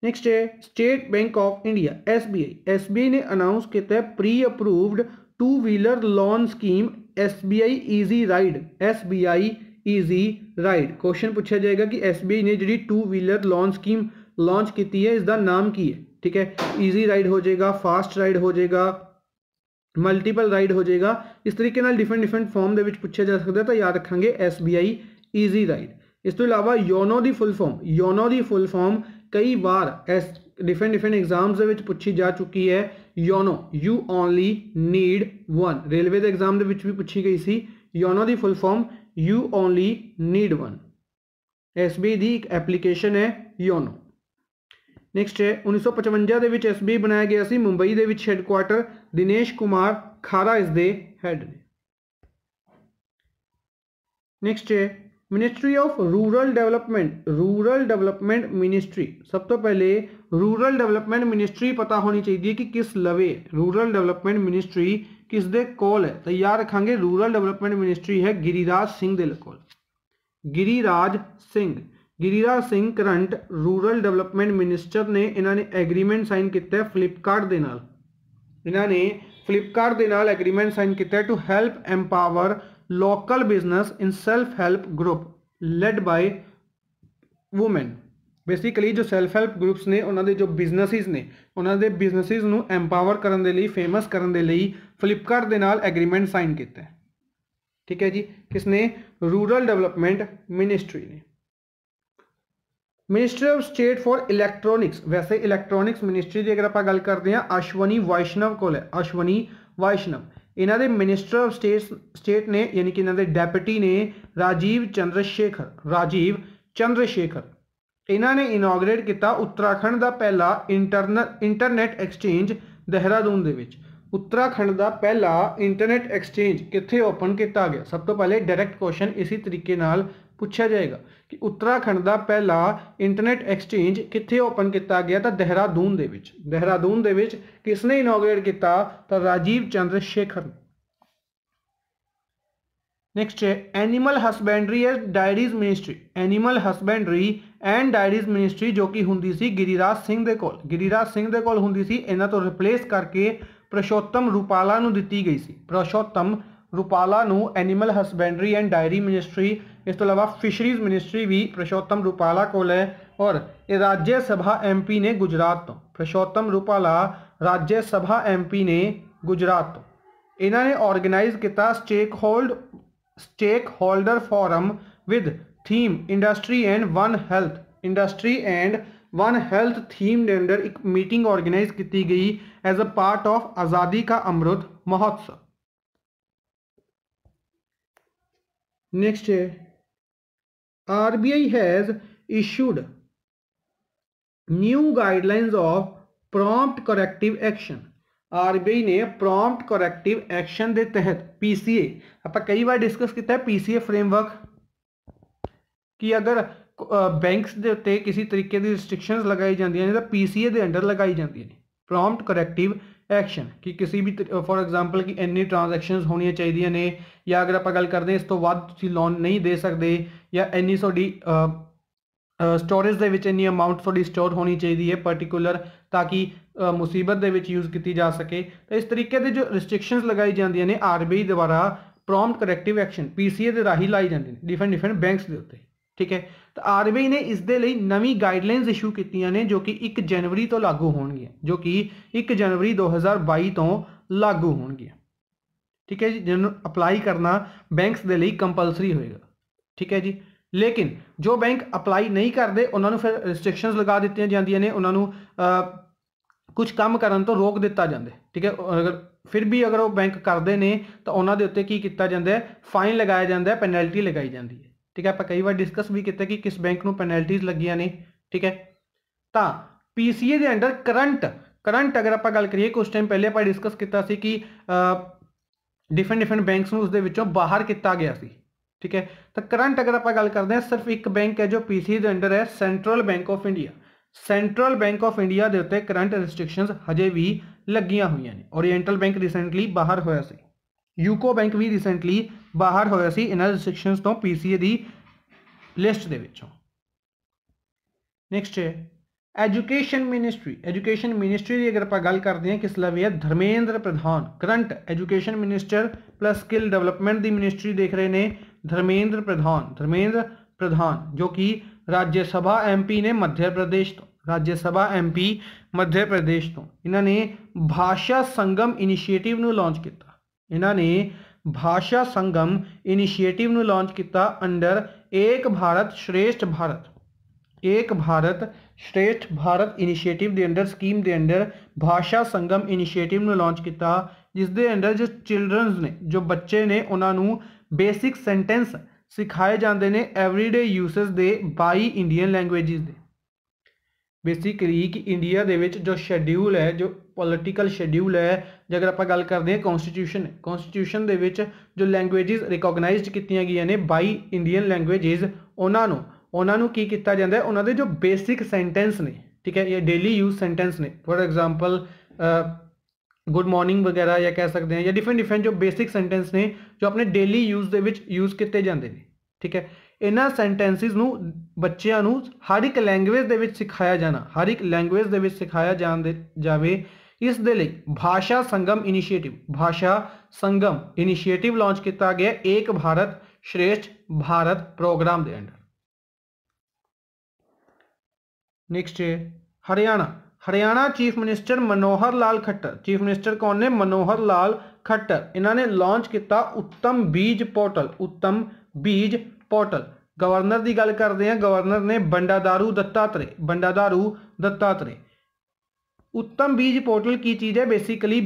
नेक्स्ट है State Bank of India SBI SBI ने अनाउंस किया है pre approved two wheeler loan scheme SBI easy ride SBI easy ride question पूछा जाएगा कि एसबीआई ने जी two wheeler loan scheme launch की है इसका नाम की है ठीक है ईजी राइड हो जाएगा फास्ट राइड हो जाएगा राइड हो जाएगा इस तरीके डिफरेंट डिफरेंट फॉर्म के पूछा जा सकता है तो याद ਤਾਂ S B I easy ride इस तो अलावा योनो की फुल फॉर्म योनो की फुल फॉर्म ਕਈ ਵਾਰ ਇਸ ਡਿਫਰੈਂਟ ਡਿਫਰੈਂਟ ਐਗਜ਼ਾਮਸ ਦੇ ਵਿੱਚ ਪੁੱਛੀ ਜਾ ਚੁੱਕੀ ਹੈ YONO you only need one railway ਦੇ ਐਗਜ਼ਾਮ ਦੇ ਵਿੱਚ ਵੀ ਪੁੱਛੀ ਗਈ ਸੀ ਯੋਨੋ ਦੀ full form you only need one S B ਦੀ ਇੱਕ ਐਪਲੀਕੇਸ਼ਨ ਹੈ ਯੋਨੋ ਨੈਕਸਟ ਹੈ 1955 ਦੇ ਵਿੱਚ ਐਸਬੀ ਬਣਾਇਆ ਗਿਆ ਸੀ ਮੁੰਬਈ ਦੇ ਵਿੱਚ ਹੈੱਡ ਕੁਆਟਰ ਦਿਨੇਸ਼ ਕੁਮਾਰ ਖਾਰਾ ਇਸ ਦੇ ਹੈੱਡ ਨੇ ਨੈਕਸਟ ਹੈ ministry of rural development rural development ministry सब तो पहले रूरल डेवलपमेंट मिनिस्ट्री पता होनी चाहिए कि किस लवे रूरल डेवलपमेंट मिनिस्ट्री किस दे कॉल है तैयार रखेंगे रूरल डेवलपमेंट मिनिस्ट्री है गिरिराज सिंह दे कॉल Giriraj Singh Giriraj Singh current rural development minister ने इन्होंने एग्रीमेंट साइन किया फ्लिपकार्ट ਫਲਿੱਪਕਾਰਟ ਦੇ ਨਾਲ ਇਹਨਾਂ ਨੇ ਫਲਿੱਪਕਾਰਟ ਦੇ ਨਾਲ local business in self-help group led by women basically ਜੋ ਸੈਲਫ ਹੈਲਪ ਗਰੁੱਪਸ ਨੇ ਉਹਨਾਂ ਦੇ ਜੋ ਬਿਜ਼ਨੈਸਿਸ ਨੇ ਉਹਨਾਂ ਦੇ ਬਿਜ਼ਨੈਸਿਸ ਨੂੰ ਐਮਪਾਵਰ ਕਰਨ ਦੇ ਲਈ ਫੇਮਸ ਕਰਨ ਦੇ ਲਈ ਫਲਿੱਪਕਾਰਟ ਦੇ ਨਾਲ ਐਗਰੀਮੈਂਟ ਸਾਈਨ ਕੀਤਾ ਹੈ ਠੀਕ ਹੈ ਜੀ ਕਿਸ ਨੇ ਰੂਰਲ ਡਿਵੈਲਪਮੈਂਟ ਮਿਨਿਸਟਰੀ ਨੇ ministry of state for electronics ਵੈਸੇ ਇਲੈਕਟ੍ਰੋਨਿਕਸ ਮਿਨਿਸਟਰੀ ਦੀ ਅਗਰ ਆਪਾਂ ਗੱਲ ਕਰਦੇ ਹਾਂ ਅਸ਼ਵਨੀ ਵਾਇਸ਼ਨਵ ਕੋਲ ਹੈ ਅਸ਼ਵਨੀ ਵਾਇਸ਼ਨਵ ਇਹਨਾਂ ਦੇ ਮਿਨਿਸਟਰ ਆਫ ਸਟੇਟ ਸਟੇਟ ਨੇ ਯਾਨੀ ਕਿ ਇਹਨਾਂ ਦੇ ਡੈਪਟੀ ਨੇ ਰਾਜੀਵ ਚੰਦਰ ਸ਼ੇਖਰ ਰਾਜੀਵ ਚੰਦਰ ਸ਼ੇਖਰ ਇਹਨਾਂ ਨੇ ਇਨੋਗਰੇਟ ਕੀਤਾ ਉੱਤਰਾਖੰਡ ਦਾ ਪਹਿਲਾ ਇੰਟਰਨੈਟ ਐਕਸਚੇਂਜ ਦਹਰਾਦੂਨ ਦੇ ਵਿੱਚ ਉੱਤਰਾਖੰਡ ਦਾ ਪਹਿਲਾ ਇੰਟਰਨੈਟ ਐਕਸਚੇਂਜ ਕਿੱਥੇ ਓਪਨ ਕੀਤਾ ਗਿਆ ਸਭ ਤੋਂ ਪਹਿਲੇ ਡਾਇਰੈਕਟ ਕੁਐਸਚਨ ਇਸੇ ਤਰੀਕੇ ਨਾਲ ਪੁੱਛਿਆ ਜਾਏਗਾ ਕਿ ਉੱਤਰਾਖੰਡ ਦਾ ਪਹਿਲਾ ਇੰਟਰਨੈਟ ਐਕਸਚੇਂਜ ਕਿੱਥੇ ਓਪਨ ਕੀਤਾ ਗਿਆ ਤਾਂ ਦੇਹਰਾਦੂਨ ਦੇ ਵਿੱਚ ਦੇਹਰਾਦੂਨ ਦੇ ਵਿੱਚ ਕਿਸ ਨੇ ਇਨੋਗ੍ਰੇਟ ਕੀਤਾ ਤਾਂ ਰਾਜੀਵ ਚੰਦਰ ਸ਼ੇਖਰ ਨੈਕਸਟ ਹੈ animal husbandry and dairies ministry animal husbandry and dairies ministry ਜੋ ਕਿ ਹੁੰਦੀ ਸੀ ਗਿਰੀਰਾਜ ਸਿੰਘ ਦੇ ਕੋਲ ਗਿਰੀਰਾਜ ਸਿੰਘ ਦੇ ਕੋਲ ਹੁੰਦੀ ਸੀ ਇਹਨਾਂ ਤੋਂ ਰਿਪਲੇਸ ਕਰਕੇ ਪ੍ਰਸ਼ੋਤਮ ਰੂਪਾਲਾ ਨੂੰ ਦਿੱਤੀ ਗਈ ਸੀ Parshottam Rupala animal husbandry and dairy ministry इस तो अलावा फिशरीज मिनिस्ट्री भी पुरुषोत्तम रूपाला को है और राज्यसभा पी ने गुजरात तो पुरुषोत्तम रूपाला राज्यसभा पी ने गुजरात तो इन्होंने ऑर्गेनाइज किया stake hold stakeholder forum with theme industry and one health industry and one health theme के अंदर एक मीटिंग ऑर्गेनाइज की गई एज अ पार्ट ऑफ आज़ादी का अमृत महोत्सव नेक्स्ट है RBI has issued new guidelines of prompt corrective action RBI ने प्रॉम्प्ट करेक्टिव एक्शन के तहत पीसीए आप कई बार डिस्कस किया पीसीए फ्रेमवर्क कि अगर बैंक्स के उत्ते किसी तरीके की रिस्ट्रिक्शन लगाई जाती हैं तो पीसीए के अंडर लगाई जाती है प्रॉम्प्ट करेक्टिव ਐਕਸ਼ਨ ਕਿ ਕਿਸੇ ਵੀ ਫੋਰ ਐਗਜ਼ਾਮਪਲ ਕਿ ਇੰਨੇ ਟ੍ਰਾਂਜੈਕਸ਼ਨਸ ਹੋਣੀਆਂ ਚਾਹੀਦੀਆਂ ਨੇ ਜਾਂ ਅਗਰ ਆਪਾਂ ਗੱਲ ਕਰਦੇ ਇਸ ਤੋਂ ਵੱਧ ਤੁਸੀਂ ਲੋਨ ਨਹੀਂ ਦੇ ਸਕਦੇ ਜਾਂ ਇੰਨੀ ਤੁਹਾਡੀ ਸਟੋਰੇਜ ਦੇ ਵਿੱਚ ਇੰਨੀ ਅਮਾਉਂਟ ਤੁਹਾਡੀ ਸਟੋਰ ਹੋਣੀ ਚਾਹੀਦੀ ਹੈ ਪਾਰਟਿਕੂਲਰ ਤਾਂ ਕਿ ਮੁਸੀਬਤ ਦੇ ਵਿੱਚ ਯੂਜ਼ ਕੀਤੀ ਜਾ ਸਕੇ ਤਾਂ ਇਸ ਤਰੀਕੇ ਦੇ ਜੋ ਰੈਸਟ੍ਰਿਕਸ਼ਨਸ ਲਗਾਈ ਜਾਂਦੀਆਂ ਨੇ ਆਰਬੀਆਈ ਦੁਆਰਾ ਪ੍ਰੋਮਪਟ ਕਰੈਕਟਿਵ ਐਕਸ਼ਨ ਪੀਸੀਏ ਦੇ ਰਾਹੀਂ ਲਾਈ ਜਾਂਦੀ ਨੇ ਡਿਫਰੈਂਟ ਡਿਫਰੈਂਟ ਬੈਂਕਸ ਦੇ ਉੱਤੇ ਠੀਕ ਹੈ ਤਾਂ ਆਰਬੀਆਈ ਨੇ ਇਸ ਦੇ ਲਈ ਨਵੀਂ ਗਾਈਡਲਾਈਨਸ ਇਸ਼ੂ ਕੀਤੀਆਂ ਨੇ ਜੋ ਕਿ 1 ਜਨਵਰੀ ਤੋਂ ਲਾਗੂ ਹੋਣਗੀਆਂ ਜੋ ਕਿ 1 ਜਨਵਰੀ 2022 ਤੋਂ ਲਾਗੂ ਹੋਣਗੀਆਂ ਠੀਕ ਹੈ ਜੀ ਜਿਹਨੂੰ ਅਪਲਾਈ ਕਰਨਾ ਬੈਂਕਸ ਦੇ ਲਈ ਕੰਪਲਸਰੀ ਹੋਏਗਾ ਠੀਕ ਹੈ ਜੀ ਲੇਕਿਨ ਜੋ ਬੈਂਕ ਅਪਲਾਈ ਨਹੀਂ ਕਰਦੇ ਉਹਨਾਂ ਨੂੰ ਫਿਰ ਰੈਸਟ੍ਰਿਕਸ਼ਨਸ ਲਗਾ ਦਿੱਤੀਆਂ ਜਾਂਦੀਆਂ ਨੇ ਉਹਨਾਂ ਨੂੰ ਕੁਝ ਕੰਮ ਕਰਨ ਤੋਂ ਰੋਕ ਦਿੱਤਾ ਜਾਂਦਾ ਠੀਕ ਹੈ ਅਗਰ ਫਿਰ ਵੀ ਅਗਰ ਉਹ ਬੈਂਕ ਕਰਦੇ ਨੇ ਤਾਂ ਉਹਨਾਂ ਦੇ ਉੱਤੇ ਕੀ ਕੀਤਾ ਜਾਂਦਾ ਹੈ ਫਾਈਨ ਲਗਾਇਆ ਜਾਂਦਾ ਹੈ ਪੈਨਲਟੀ ਲਗਾਈ ਜਾਂਦੀ ਹੈ ठीक है आप कई बार डिस्कस भी किया कि किस बैंक में पेनल्टीज लगिया ने ठीक है तो P C under current current अगर आप गल करिए उस टाइम पहले आप डिस्कस किया कि डिफरेंट डिफरेंट बैंकस उस बाहर किया गया ठीक है तो करंट अगर आप गल करते हैं सिर्फ एक बैंक है जो पी सी अंडर है Central Bank of India Central Bank of India के उत्ते करंट रिस्ट्रिक्शन हजे भी लगिया हुई ओरिएटल बैंक रिसेंटली बाहर होया यूको बैंक भी रिसेंटली ਬਾਹਰ ਹੋਇਆ ਸੀ ਇਹਨਾਂ ਸੈਕਸ਼ਨਸ ਤੋਂ ਪੀਸੀਏ ਦੀ ਲਿਸਟ ਦੇ ਵਿੱਚੋਂ ਨੈਕਸਟ ਹੈ ਐਜੂਕੇਸ਼ਨ ਮਿਨਿਸਟਰੀ ਐਜੂਕੇਸ਼ਨ ਮਿਨਿਸਟਰੀ ਦੀ ਅਗਰ ਆਪਾਂ ਗੱਲ ਕਰਦੇ ਹਾਂ ਕਿਸ ਲਵੇ ਹੈ Dharmendra Pradhan current education minister plus skill development ਦੀ ਮਿਨਿਸਟਰੀ ਦੇਖ ਰਹੇ ਨੇ ਧਰਮੇਂਦਰ ਪ੍ਰਧਾਨ ਧਰਮੇਂਦਰ ਪ੍ਰਧਾਨ ਜੋ ਕਿ ਰਾਜ ਸਭਾ ਐਮਪੀ ਨੇ ਮੱਧ ਪ੍ਰਦੇਸ਼ ਤੋਂ ਰਾਜ ਸਭਾ ਐਮਪੀ ਮੱਧ ਪ੍ਰਦੇਸ਼ ਤੋਂ ਇਹਨਾਂ ਨੇ ਭਾਸ਼ਾ ਸੰਗਮ ਇਨੀਸ਼ੀਏਟਿਵ ਨੂੰ ਲਾਂਚ ਕੀਤਾ ਇਹਨਾਂ ਨੇ ਭਾਸ਼ਾ ਸੰਗਮ ਇਨੀਸ਼ੀਏਟਿਵ ਨੂੰ ਲਾਂਚ ਕੀਤਾ ਅੰਡਰ ਏਕ ਭਾਰਤ ਸ਼੍ਰੇਸ਼ਟ ਭਾਰਤ ਏਕ ਭਾਰਤ ਸ਼੍ਰੇਸ਼ਟ ਭਾਰਤ ਇਨੀਸ਼ੀਏਟਿਵ ਦੇ ਅੰਡਰ ਸਕੀਮ ਦੇ ਅੰਡਰ ਭਾਸ਼ਾ ਸੰਗਮ ਇਨੀਸ਼ੀਏਟਿਵ ਨੂੰ ਲਾਂਚ ਕੀਤਾ ਜਿਸ ਦੇ ਅੰਡਰ ਜੋ ਚਿਲਡਰਨਸ ਨੇ ਜੋ ਬੱਚੇ ਨੇ ਉਹਨਾਂ ਨੂੰ ਬੇਸਿਕ ਸੈਂਟੈਂਸ ਸਿਖਾਏ ਜਾਂਦੇ ਨੇ ਐਵਰੀਡੇ ਯੂਸਸ ਦੇ 22 ਇੰਡੀਅਨ ਲੈਂਗੁਏਜਸ ਦੇ ਬੇਸਿਕਲੀ ਕਿ ਇੰਡੀਆ ਦੇ ਵਿੱਚ ਜੋ ਸ਼ੈਡਿਊਲ ਹੈ ਜੋ ਪੋਲਿਟੀਕਲ ਸ਼ੈਡਿਊਲ ਹੈ ਜੇਕਰ ਆਪਾਂ ਗੱਲ ਕਰਦੇ ਹਾਂ ਕਨਸਟੀਟਿਊਸ਼ਨ ਕਨਸਟੀਟਿਊਸ਼ਨ ਦੇ ਵਿੱਚ ਜੋ ਲੈਂਗੁਏਜਸ ਰਿਕੋਗਨਾਈਜ਼ਡ ਕੀਤੀਆਂ ਗਈਆਂ ਨੇ 22 ਇੰਡੀਅਨ ਲੈਂਗੁਏਜਸ ਉਹਨਾਂ ਨੂੰ ਉਹਨਾਂ ਨੂੰ ਕੀ ਕੀਤਾ ਜਾਂਦਾ ਉਹਨਾਂ ਦੇ ਜੋ ਬੇਸਿਕ ਸੈਂਟੈਂਸ ਨੇ ਠੀਕ ਹੈ ਇਹ ਡੇਲੀ ਯੂਜ਼ ਸੈਂਟੈਂਸ ਨੇ ਫੋਰ ਐਗਜ਼ਾਮਪਲ ਗੁੱਡ ਮਾਰਨਿੰਗ ਵਗੈਰਾ ਜਾਂ ਕਹਿ ਸਕਦੇ ਹਾਂ ਜਾਂ ਡਿਫਰੈਂਟ ਡਿਫਰੈਂਟ ਜੋ ਬੇਸਿਕ ਸੈਂਟੈਂਸ ਨੇ ਜੋ ਆਪਣੇ ਡੇਲੀ ਯੂਜ਼ ਦੇ ਵਿੱਚ ਯੂਜ਼ ਕੀਤੇ ਜਾਂਦੇ ਨੇ ਠੀਕ ਹੈ ਇਹਨਾਂ ਸੈਂਟੈਂਸਿਸ ਨੂੰ ਬੱਚਿਆਂ ਨੂੰ ਹਰ ਇੱਕ ਲੈਂਗੁਏਜ ਦੇ ਵਿੱਚ ਸਿਖਾਇਆ ਜਾਣਾ ਹਰ ਇੱਕ ਲੈਂਗੁਏਜ ਦੇ ਵਿੱਚ ਸਿਖਾਇਆ ਜਾਣ ਦੇ ਜਾਵੇ इस दे भाषा संगम इनिशिएटिव भाषा संगम इनिशिएटिव लॉन्च किया गया एक भारत श्रेष्ठ भारत प्रोग्राम ਪ੍ਰੋਗਰਾਮ नेक्स्ट है Haryana Haryana chief minister Manohar Lal Khattar chief minister कौन ने मनोहर लाल खट्टर इन्होंने लॉन्च किया उत्तम बीज पोर्टल उत्तम बीज पोर्टल गवर्नर की गल करते हैं गवर्नर ने बंडादारू दत्तात्रेय बंडादारू दत्तात्रेय उत्तम बीज पोर्टल की चीज़ है बेसिकली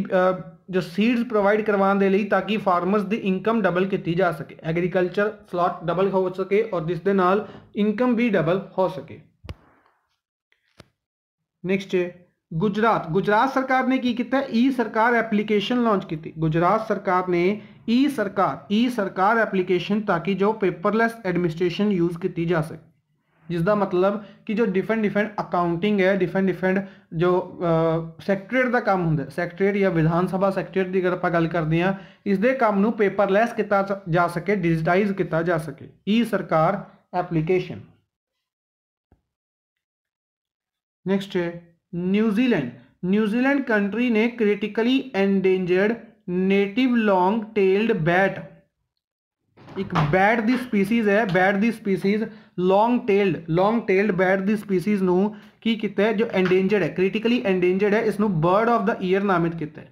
जो सीड्स प्रोवाइड करवाने के लिए ताकि फार्मर्स की इनकम डबल की जा सके एग्रीकल्चर स्लॉट डबल हो सके और जिस इनकम भी डबल हो सके नेक्स्ट गुजरात गुजरात सरकार ने की किया ई सरकार एप्लीकेशन लॉन्च की गुजरात सरकार ने ई सरकार ई सरकार एप्लीकेशन ताकि जो पेपरलैस एडमिनिस्ट्रेशन यूज की जा सके जिसका मतलब कि जो डिफरेंट डिफरेंट अकाउंटिंग है डिफरेंट डिफरेंट जो ਸੈਕਟਰੀਏਟ का काम होंगे ਸੈਕਟਰੀਏਟ या विधानसभा ਸਭਾ की अगर आप गल करते हैं ਆ ਇਸ ਦੇ ਕੰਮ ਨੂੰ ਪੇਪਰਲੈਸ ਕੀਤਾ ਜਾ ਸਕੇ ਡਿਜੀਟਾਈਜ਼ ਕੀਤਾ ਜਾ ਸਕੇ ਈ नेक्स्ट है न्यूजीलैंड न्यूजीलैंड कंट्री ने critically endangered native long tailed bat एक बैट की स्पीसीज है बैट की species long tailed long tailed bat the species न की किता जो एंडेंजर्ड है क्रिटिकली एंडेंजर्ड है इसनों बर्ड ऑफ द ईयर नामित किया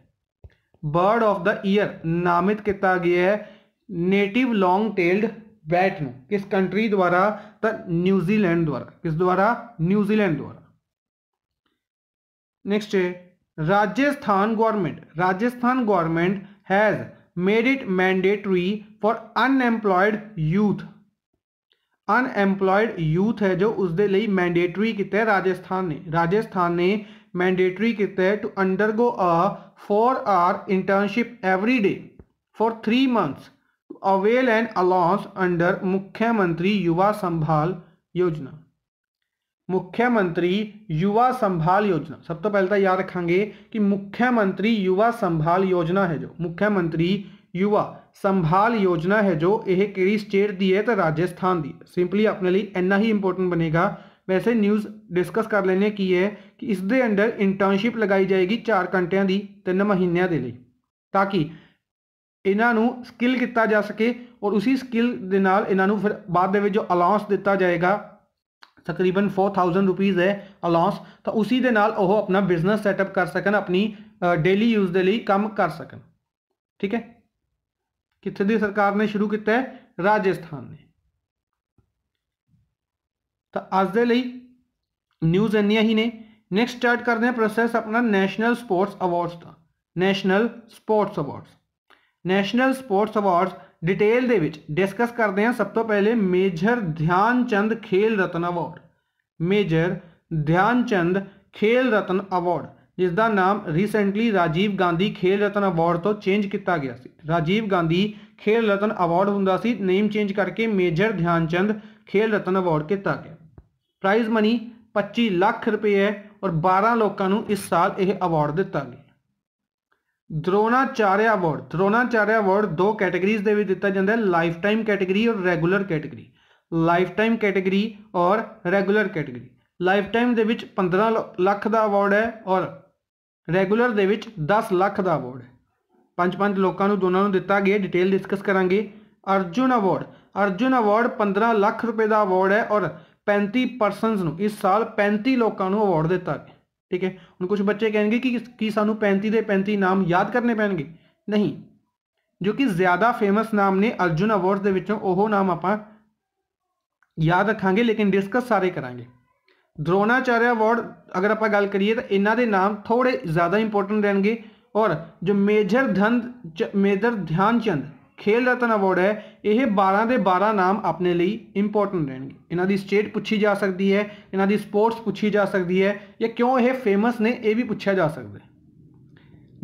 बर्ड ऑफ द ईयर नामित किया गया है नेटिव लोंग टेल्ड बैट में किस कंट्री द्वारा तो न्यूजीलैंड द्वारा किस द्वारा न्यूजीलैंड द्वारा नेक्स्ट है Rajasthan government Rajasthan government has made it mandatory for unemployed youth unemployed youth है जो उसके मैंडेटरी किते है राजस्थान ने राजस्थान ने मैंडेटरी किते है to undergo a four hour internship every day for three months avail an allowance under Mukhyamantri Yuva संभाल योजना मुख्यमंत्री युवा संभाल योजना सब तो पहले तो याद रखा कि मुख्यमंत्री युवा संभाल योजना है जो मुख्यमंत्री ਯੁਵਾ ਸੰਭਾਲ ਯੋਜਨਾ ਹੈ ਜੋ ਇਹ ਕਿਹੜੀ ਸਟੇਟ ਦੀ ਹੈ ਤਾਂ ਰਾਜਸਥਾਨ ਦੀ ਸਿੰਪਲੀ ਆਪਣੇ ਲਈ ਇੰਨਾ ਹੀ ਇੰਪੋਰਟੈਂਟ ਬਣੇਗਾ ਵੈਸੇ ਨਿਊਜ਼ ਡਿਸਕਸ ਕਰ ਲੈਣੇ ਕੀ ਹੈ ਕਿ ਇਸ ਦੇ ਅੰਡਰ ਇੰਟਰਨਸ਼ਿਪ ਲਗਾਈ ਜਾਏਗੀ 4 ਘੰਟਿਆਂ ਦੀ 3 ਮਹੀਨਿਆਂ ਦੇ ਲਈ ਤਾਂ ਕਿ ਇਹਨਾਂ ਨੂੰ ਸਕਿੱਲ ਕੀਤਾ ਜਾ ਸਕੇ ਔਰ ਉਸੇ ਸਕਿੱਲ ਦੇ ਨਾਲ ਇਹਨਾਂ ਨੂੰ ਫਿਰ ਬਾਅਦ ਦੇ ਵਿੱਚ ਜੋ ਅਲਾਉਂਸ ਦਿੱਤਾ ਜਾਏਗਾ ਤਕਰੀਬਨ 4000 ਰੁਪਏ ਹੈ ਅਲਾਉਂਸ ਤਾਂ ਉਸੇ ਦੇ ਨਾਲ ਉਹ ਆਪਣਾ ਬਿਜ਼ਨਸ ਸੈਟਅਪ ਕਰ ਸਕਣ ਆਪਣੀ ਡੇਲੀ ਯੂਜ਼ ਦੇ ਲਈ ਕੰਮ ਕਰ ਸਕਣ ਠੀਕ ਹੈ कितने की सरकार ने शुरू किया है राजस्थान ने तो अज के न्यूज़ इन ही ने नैक्सट स्टार्ट करते हैं प्रोसैस अपना नैशनल स्पोर्ट्स अवार्ड्स का national sports awards national sports awards detail discuss करते हैं सब तो पहले major Dhyanchand Khel Ratna award major Dhyanchand Khel Ratna award ਜਿਸ ਦਾ ਨਾਮ ਰੀਸੈਂਟਲੀ ਰਾਜੀਵ ਗਾਂਧੀ ਖੇਡ ਰਤਨ ਅਵਾਰਡ ਤੋਂ ਚੇਂਜ ਕੀਤਾ ਗਿਆ ਸੀ ਰਾਜੀਵ ਗਾਂਧੀ ਖੇਡ ਰਤਨ ਅਵਾਰਡ ਹੁੰਦਾ ਸੀ ਨੇਮ ਚੇਂਜ ਕਰਕੇ ਮੇਜਰ ਧਿਆਨ ਚੰਦ ਖੇਡ ਰਤਨ ਅਵਾਰਡ ਕੀਤਾ ਗਿਆ ਪ੍ਰਾਈਜ਼ ਮਨੀ 25 ਲੱਖ ਰੁਪਏ ਹੈ ਔਰ 12 ਲੋਕਾਂ ਨੂੰ ਇਸ ਸਾਲ ਇਹ ਅਵਾਰਡ ਦਿੱਤਾ ਗਿਆ ਦਰੋਣਾਚਾਰਿਆ ਅਵਾਰਡ ਦਰੋਣਾਚਾਰਿਆ ਅਵਾਰਡ ਦੋ ਕੈਟਾਗਰੀਜ਼ ਦੇ ਵਿੱਚ ਦਿੱਤਾ ਜਾਂਦਾ ਹੈ ਲਾਈਫ ਟਾਈਮ ਕੈਟਾਗਰੀ ਔਰ regular category lifetime category ਔਰ ਰੈਗੂਲਰ ਕੈਟਾਗਰੀ ਲਾਈਫ ਟਾਈਮ ਦੇ ਵਿੱਚ 15 ਲੱਖ ਦਾ ਅਵਾਰਡ ਹੈ ਔਰ ਰੈਗੂਲਰ ਦੇ ਵਿੱਚ 10 ਲੱਖ ਦਾ ਅਵਾਰਡ ਹੈ ਪੰਜ ਪੰਜ ਲੋਕਾਂ ਨੂੰ ਦੋਨਾਂ ਨੂੰ ਦਿੱਤਾ ਗਿਆ ਡਿਟੇਲ ਡਿਸਕਸ ਕਰਾਂਗੇ ਅਰਜੁਨ ਅਵਾਰਡ ਅਰਜੁਨ ਅਵਾਰਡ 15 ਲੱਖ ਰੁਪਏ ਦਾ ਅਵਾਰਡ ਹੈ ਔਰ 35 ਪਰਸਨਸ ਨੂੰ ਇਸ ਸਾਲ 35 ਲੋਕਾਂ ਨੂੰ ਅਵਾਰਡ ਦਿੱਤਾ ਗਿਆ ਠੀਕ ਹੈ ਹੁਣ ਕੁਝ ਬੱਚੇ ਕਹਿਣਗੇ ਕਿ ਕੀ ਸਾਨੂੰ 35 ਦੇ 35 ਨਾਮ ਯਾਦ ਕਰਨੇ ਪੈਣਗੇ ਨਹੀਂ ਜੋ ਕਿ ਜ਼ਿਆਦਾ ਫੇਮਸ ਨਾਮ ਨੇ ਅਰਜੁਨ ਅਵਾਰਡ ਦੇ ਵਿੱਚੋਂ ਉਹ ਨਾਮ ਆਪਾਂ ਯਾਦ ਰੱਖਾਂਗੇ ਲੇਕਿਨ ਡਿਸਕਸ ਸਾਰੇ ਕਰਾਂਗੇ द्रोणाचार्य अवार्ड अगर आप गल करिए तो इन्हों के नाम थोड़े ज़्यादा इंपोर्टेंट रहेंगे और जो मेजर धन च मेजर ध्यानचंद खेल रत्न अवार्ड है यह बारह के बारह नाम अपने लिए इंपोर्टेंट रहेंगे इन्हों की स्टेट पूछी जा सकती है इन्हों की स्पोर्ट्स पूछी जा सकती है या क्यों यह फेमस ने यह भी पूछा जा सकता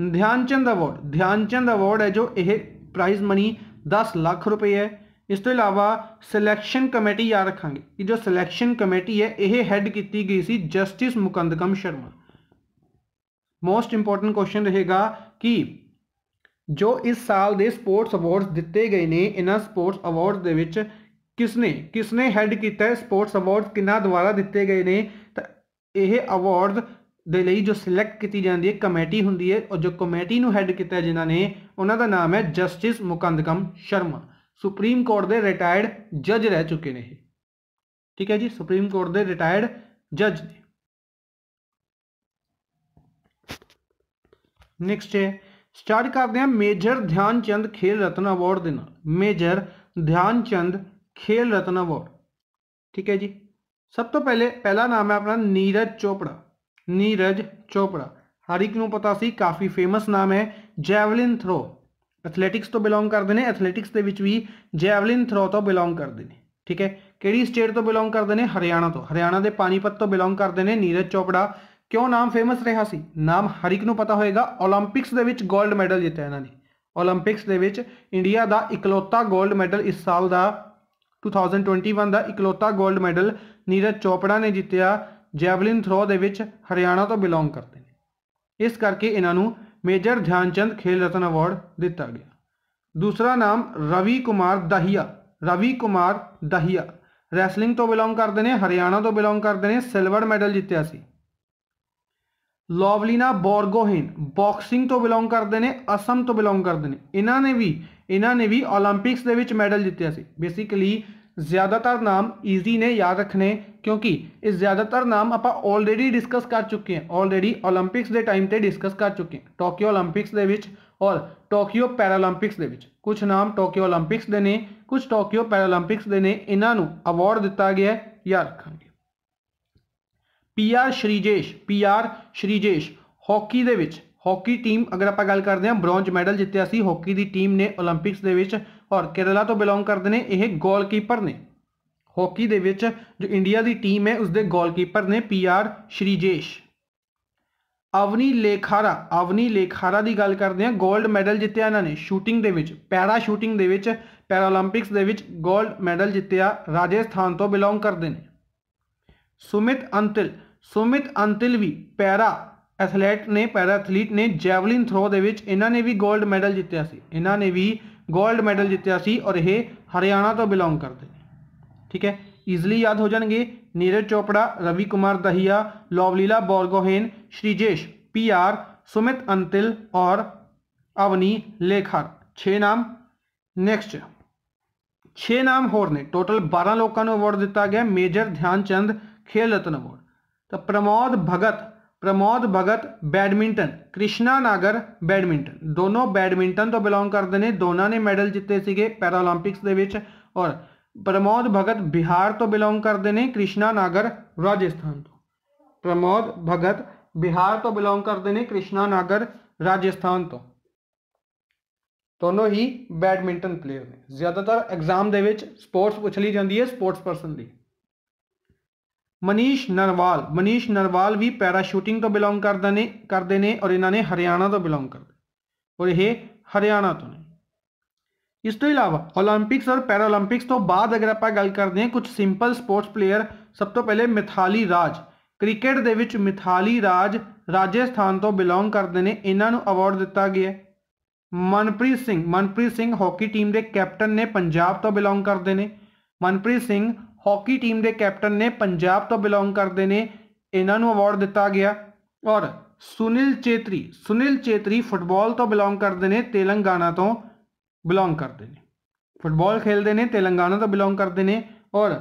है ध्यानचंद अवार्ड ध्यानचंद अवार्ड है जो यह प्राइज मनी दस लाख रुपये है ਇਸ ਤੋਂ ਇਲਾਵਾ ਸਿਲੈਕਸ਼ਨ ਕਮੇਟੀ ਯਾਦ ਰੱਖਾਂਗੇ ਕਿ ਜੋ ਸਿਲੈਕਸ਼ਨ ਕਮੇਟੀ ਹੈ ਇਹ ਹੈੱਡ ਕੀਤੀ ਗਈ ਸੀ justice Mukundakam Sharma most important question ਰਹੇਗਾ ਕਿ ਜੋ ਇਸ ਸਾਲ ਦੇ ਸਪੋਰਟਸ ਅਵਾਰਡਸ ਦਿੱਤੇ ਗਏ ਨੇ ਇਹਨਾਂ ਸਪੋਰਟਸ ਅਵਾਰਡਸ ਦੇ ਵਿੱਚ ਕਿਸਨੇ ਕਿਸਨੇ ਹੈੱਡ ਕੀਤਾ ਹੈ ਸਪੋਰਟਸ ਅਵਾਰਡਸ ਕਿੰਨਾ ਦੁਆਰਾ ਦਿੱਤੇ ਗਏ ਨੇ ਤਾਂ ਇਹ ਅਵਾਰਡਸ ਦੇ ਲਈ ਜੋ ਸਿਲੈਕਟ ਕੀਤੀ ਜਾਂਦੀ ਹੈ ਕਮੇਟੀ ਹੁੰਦੀ ਹੈ ਉਹ ਜੋ ਕਮੇਟੀ ਨੂੰ ਹੈੱਡ ਕੀਤਾ ਜਿਨ੍ਹਾਂ ਨੇ ਉਹਨਾਂ ਦਾ ਨਾਮ ਹੈ justice Mukundakam Sharma Supreme Court के रिटायर्ड जज रह चुके ने ठीक है जी सुप्रीम कोर्ट के रिटायर्ड जज ने नैक्सट है स्टार्ट कर दें मेजर ध्यानचंद खेल रत्न अवार्ड के मेजर ध्यानचंद खेल रत्न अवार्ड ठीक है जी सब तो पहले पहला नाम है अपना नीरज चोपड़ा नीरज चोपड़ा हर एक पता सी काफ़ी फेमस नाम है जैवलिन थ्रो ਐਥਲੈਟਿਕਸ ਤੋਂ ਬਿਲੋਂਗ ਕਰਦੇ ਨੇ ਐਥਲੈਟਿਕਸ ਦੇ ਵਿੱਚ ਵੀ ਜੈਵਲਿਨ ਥਰੋ ਤੋਂ ਬਿਲੋਂਗ ਕਰਦੇ ਨੇ ਠੀਕ ਹੈ ਕਿਹੜੀ ਸਟੇਟ ਤੋਂ ਬਿਲੋਂਗ ਕਰਦੇ ਨੇ ਹਰਿਆਣਾ ਤੋਂ ਹਰਿਆਣਾ ਦੇ ਪਾਣੀਪਤ ਤੋਂ ਬਿਲੋਂਗ ਕਰਦੇ ਨੇ ਨੀਰਜ ਚੋਪੜਾ ਕਿਉਂ ਨਾਮ ਫੇਮਸ ਰਿਹਾ ਸੀ ਨਾਮ ਹਰ ਇੱਕ ਨੂੰ ਪਤਾ ਹੋਏਗਾ 올림픽ਸ ਦੇ ਵਿੱਚ 골ਡ ਮੈਡਲ ਜਿੱਤਿਆ ਇਹਨਾਂ ਨੇ 올림픽ਸ ਦੇ ਵਿੱਚ ਇੰਡੀਆ ਦਾ ਇਕਲੌਤਾ 골ਡ ਮੈਡਲ ਇਸ ਸਾਲ ਦਾ 2021 ਦਾ ਇਕਲੌਤਾ 골ਡ ਮੈਡਲ ਨੀਰਜ ਚੋਪੜਾ ਨੇ ਜਿੱਤਿਆ ਜੈਵਲਿਨ ਥਰੋ ਦੇ ਵਿੱਚ ਹਰਿਆਣਾ ਤੋਂ ਬਿਲੋਂਗ ਕਰਦੇ ਨੇ ਇਸ ਕਰਕੇ ਇਹਨਾਂ ਨੂੰ मेजर ध्यानचंद खेल रत्न अवार्ड दिता गया दूसरा नाम रवि कुमार दहिया रवि कुमार दहिया रैसलिंग तो बिलोंग करते हैं हरियाणा तो बिलोंग करते हैं सिल्वर मैडल जितया लॉवलीना बोरगोहेन बॉक्सिंग तो बिलोंग करते हैं असम तो बिलोंग करते हैं इन्होंने भी इन्होंने भी ओलंपिक्स के मैडल जितया बेसिकली ਜ਼ਿਆਦਾਤਰ ਨਾਮ ਈਜ਼ੀ ਨੇ ਯਾਦ ਰੱਖਣੇ ਕਿਉਂਕਿ ਇਸ ਜ਼ਿਆਦਾਤਰ ਨਾਮ ਆਪਾਂ ਆਲਰੇਡੀ ਡਿਸਕਸ ਕਰ ਚੁੱਕੇ ਹਾਂ ਆਲਰੇਡੀ 올림픽ਸ ਦੇ ਟਾਈਮ ਤੇ ਡਿਸਕਸ ਕਰ ਚੁੱਕੇ ਹਾਂ ਟੋਕੀਓ 올림픽ਸ ਦੇ ਵਿੱਚ ਔਰ ਟੋਕੀਓ ਪੈਰਾਲੰਪਿਕਸ ਦੇ ਵਿੱਚ ਕੁਝ ਨਾਮ ਟੋਕੀਓ 올림픽ਸ ਦੇ ਨੇ ਕੁਝ ਟੋਕੀਓ ਪੈਰਾਲੰਪਿਕਸ ਦੇ ਨੇ ਇਹਨਾਂ ਨੂੰ ਅਵਾਰਡ ਦਿੱਤਾ ਗਿਆ ਯਾਦ ਰੱਖਾਂਗੇ P R Sreejesh P R Sreejesh hockey ਦੇ ਵਿੱਚ ਹਾਕੀ ਟੀਮ ਅਗਰ ਆਪਾਂ ਗੱਲ ਕਰਦੇ ਹਾਂ ਬ੍ਰੌਂਜ ਮੈਡਲ ਜਿੱਤਿਆ ਸੀ ਹਾਕੀ ਦੀ ਟੀਮ ਨੇ 올림픽ਸ ਦੇ ਵਿੱਚ ਔਰ ਕੇਰਲਾ ਤੋਂ ਬਿਲੋਂਗ ਕਰਦੇ ਨੇ ਇਹ ਗੋਲਕੀਪਰ ਨੇ ਹਾਕੀ ਦੇ ਵਿੱਚ ਜੋ ਇੰਡੀਆ ਦੀ ਟੀਮ ਹੈ ਉਸ ਦੇ ਗੋਲਕੀਪਰ ਨੇ ਪੀਆਰ ਸ਼੍ਰੀਜੇਸ਼ ਅਵਨੀ ਲੇਖਾਰਾ ਅਵਨੀ ਲੇਖਾਰਾ ਦੀ ਗੱਲ ਕਰਦੇ ਹਾਂ 골ਡ ਮੈਡਲ ਜਿੱਤਿਆ ਇਹਨਾਂ ਨੇ ਸ਼ੂਟਿੰਗ ਦੇ ਵਿੱਚ ਪੈਰਾ ਸ਼ੂਟਿੰਗ ਦੇ ਵਿੱਚ ਪੈਰਾਲੰਪਿਕਸ ਦੇ ਵਿੱਚ 골ਡ ਮੈਡਲ ਜਿੱਤਿਆ ਰਾਜਸਥਾਨ ਤੋਂ ਬਿਲੋਂਗ ਕਰਦੇ ਨੇ ਸੁਮਿਤ ਅੰਤਿਲ ਸੁਮਿਤ ਅੰਤਿਲ ਵੀ ਪੈਰਾ ਐਥਲੀਟ ਨੇ ਪੈਰਾ ਐਥਲੀਟ ਨੇ ਜੈਵਲਿਨ ਥਰੋ ਦੇ ਵਿੱਚ ਇਹਨਾਂ ਨੇ ਵੀ 골ਡ ਮੈਡਲ ਜਿੱਤਿਆ ਸੀ ਇਹਨਾਂ ਨੇ ਵੀ गोल्ड मेडल जितया सी और यह हरियाणा तो करते हैं ठीक है ईजली याद हो जाएंगे नीरज चोपड़ा रवि कुमार दहिया लवलीला बोरगोहेन श्रीजेश पी आर सुमित अंतिल और अवनी लेखर छे नाम नेक्स्ट छे नाम होर ने टोटल बारह लोगों को अवार्ड दिता गया मेजर ध्यानचंद खेल रत्न अवार्ड तो प्रमोद भगत प्रमोद भगत बैडमिंटन कृष्णा नागर बैडमिंटन दोनों बैडमिंटन तो बिलोंग करते हैं दोनों ने मैडल जीते थे पैरा ओलंपिक्स के और प्रमोद भगत बिहार तो बिलोंग करते हैं कृष्णा नागर राजस्थान तो प्रमोद भगत बिहार तो बिलोंग करते हैं कृष्णा नागर राजस्थान तो दोनों ही बैडमिंटन प्लेयर ने ज़्यादातर एग्जाम स्पोर्ट्स पूछ ली जाती है स्पोर्ट्स परसन की ਮਨੀਸ਼ ਨਰਵਾਲ ਮਨੀਸ਼ ਨਰਵਾਲ ਵੀ ਪੈਰਾਸ਼ੂਟਿੰਗ ਤੋਂ ਬਿਲੋਂਗ ਕਰਦੇ ਨੇ ਕਰਦੇ ਨੇ ਔਰ ਇਹਨਾਂ ਨੇ ਹਰਿਆਣਾ ਤੋਂ ਬਿਲੋਂਗ ਕਰਦੇ ਔਰ ਇਹ ਹਰਿਆਣਾ ਤੋਂ ਨੇ ਇਸ ਤੋਂ ਇਲਾਵਾ 올림픽ਸ ਔਰ ਪੈਰਾਲੰਪਿਕਸ ਤੋਂ ਬਾਅਦ ਅਗਰ ਆਪਾਂ ਗੱਲ ਕਰਦੇ ਹਾਂ ਕੁਝ ਸਿੰਪਲ ਸਪੋਰਟਸ ਪਲੇਅਰ ਸਭ ਤੋਂ ਪਹਿਲੇ ਮਿਥਾਲੀ ਰਾਜ ਕ੍ਰਿਕਟ ਦੇ ਵਿੱਚ ਮਿਥਾਲੀ ਰਾਜ ਰਾਜਸਥਾਨ ਤੋਂ ਬਿਲੋਂਗ ਕਰਦੇ ਨੇ ਇਹਨਾਂ ਨੂੰ ਅਵਾਰਡ ਦਿੱਤਾ ਗਿਆ ਮਨਪ੍ਰੀਤ ਸਿੰਘ ਮਨਪ੍ਰੀਤ ਸਿੰਘ ਹਾਕੀ ਟੀਮ ਦੇ ਕੈਪਟਨ ਨੇ ਪੰਜਾਬ ਤੋਂ ਬਿਲੋਂਗ ਕਰਦੇ ਨੇ ਮਨਪ੍ਰੀਤ ਸਿੰਘ हॉकी टीम के कैप्टन ने पंजाब तो बिलोंग करते हैं इन्हों अवार्ड दिता गया और सुनील चेतरी सुनील चेतरी फुटबॉल तो बिलोंग करते हैं तेलंगाना तो बिलोंग करते हैं फुटबॉल खेलते हैं तेलंगाना तो बिलोंग करते हैं और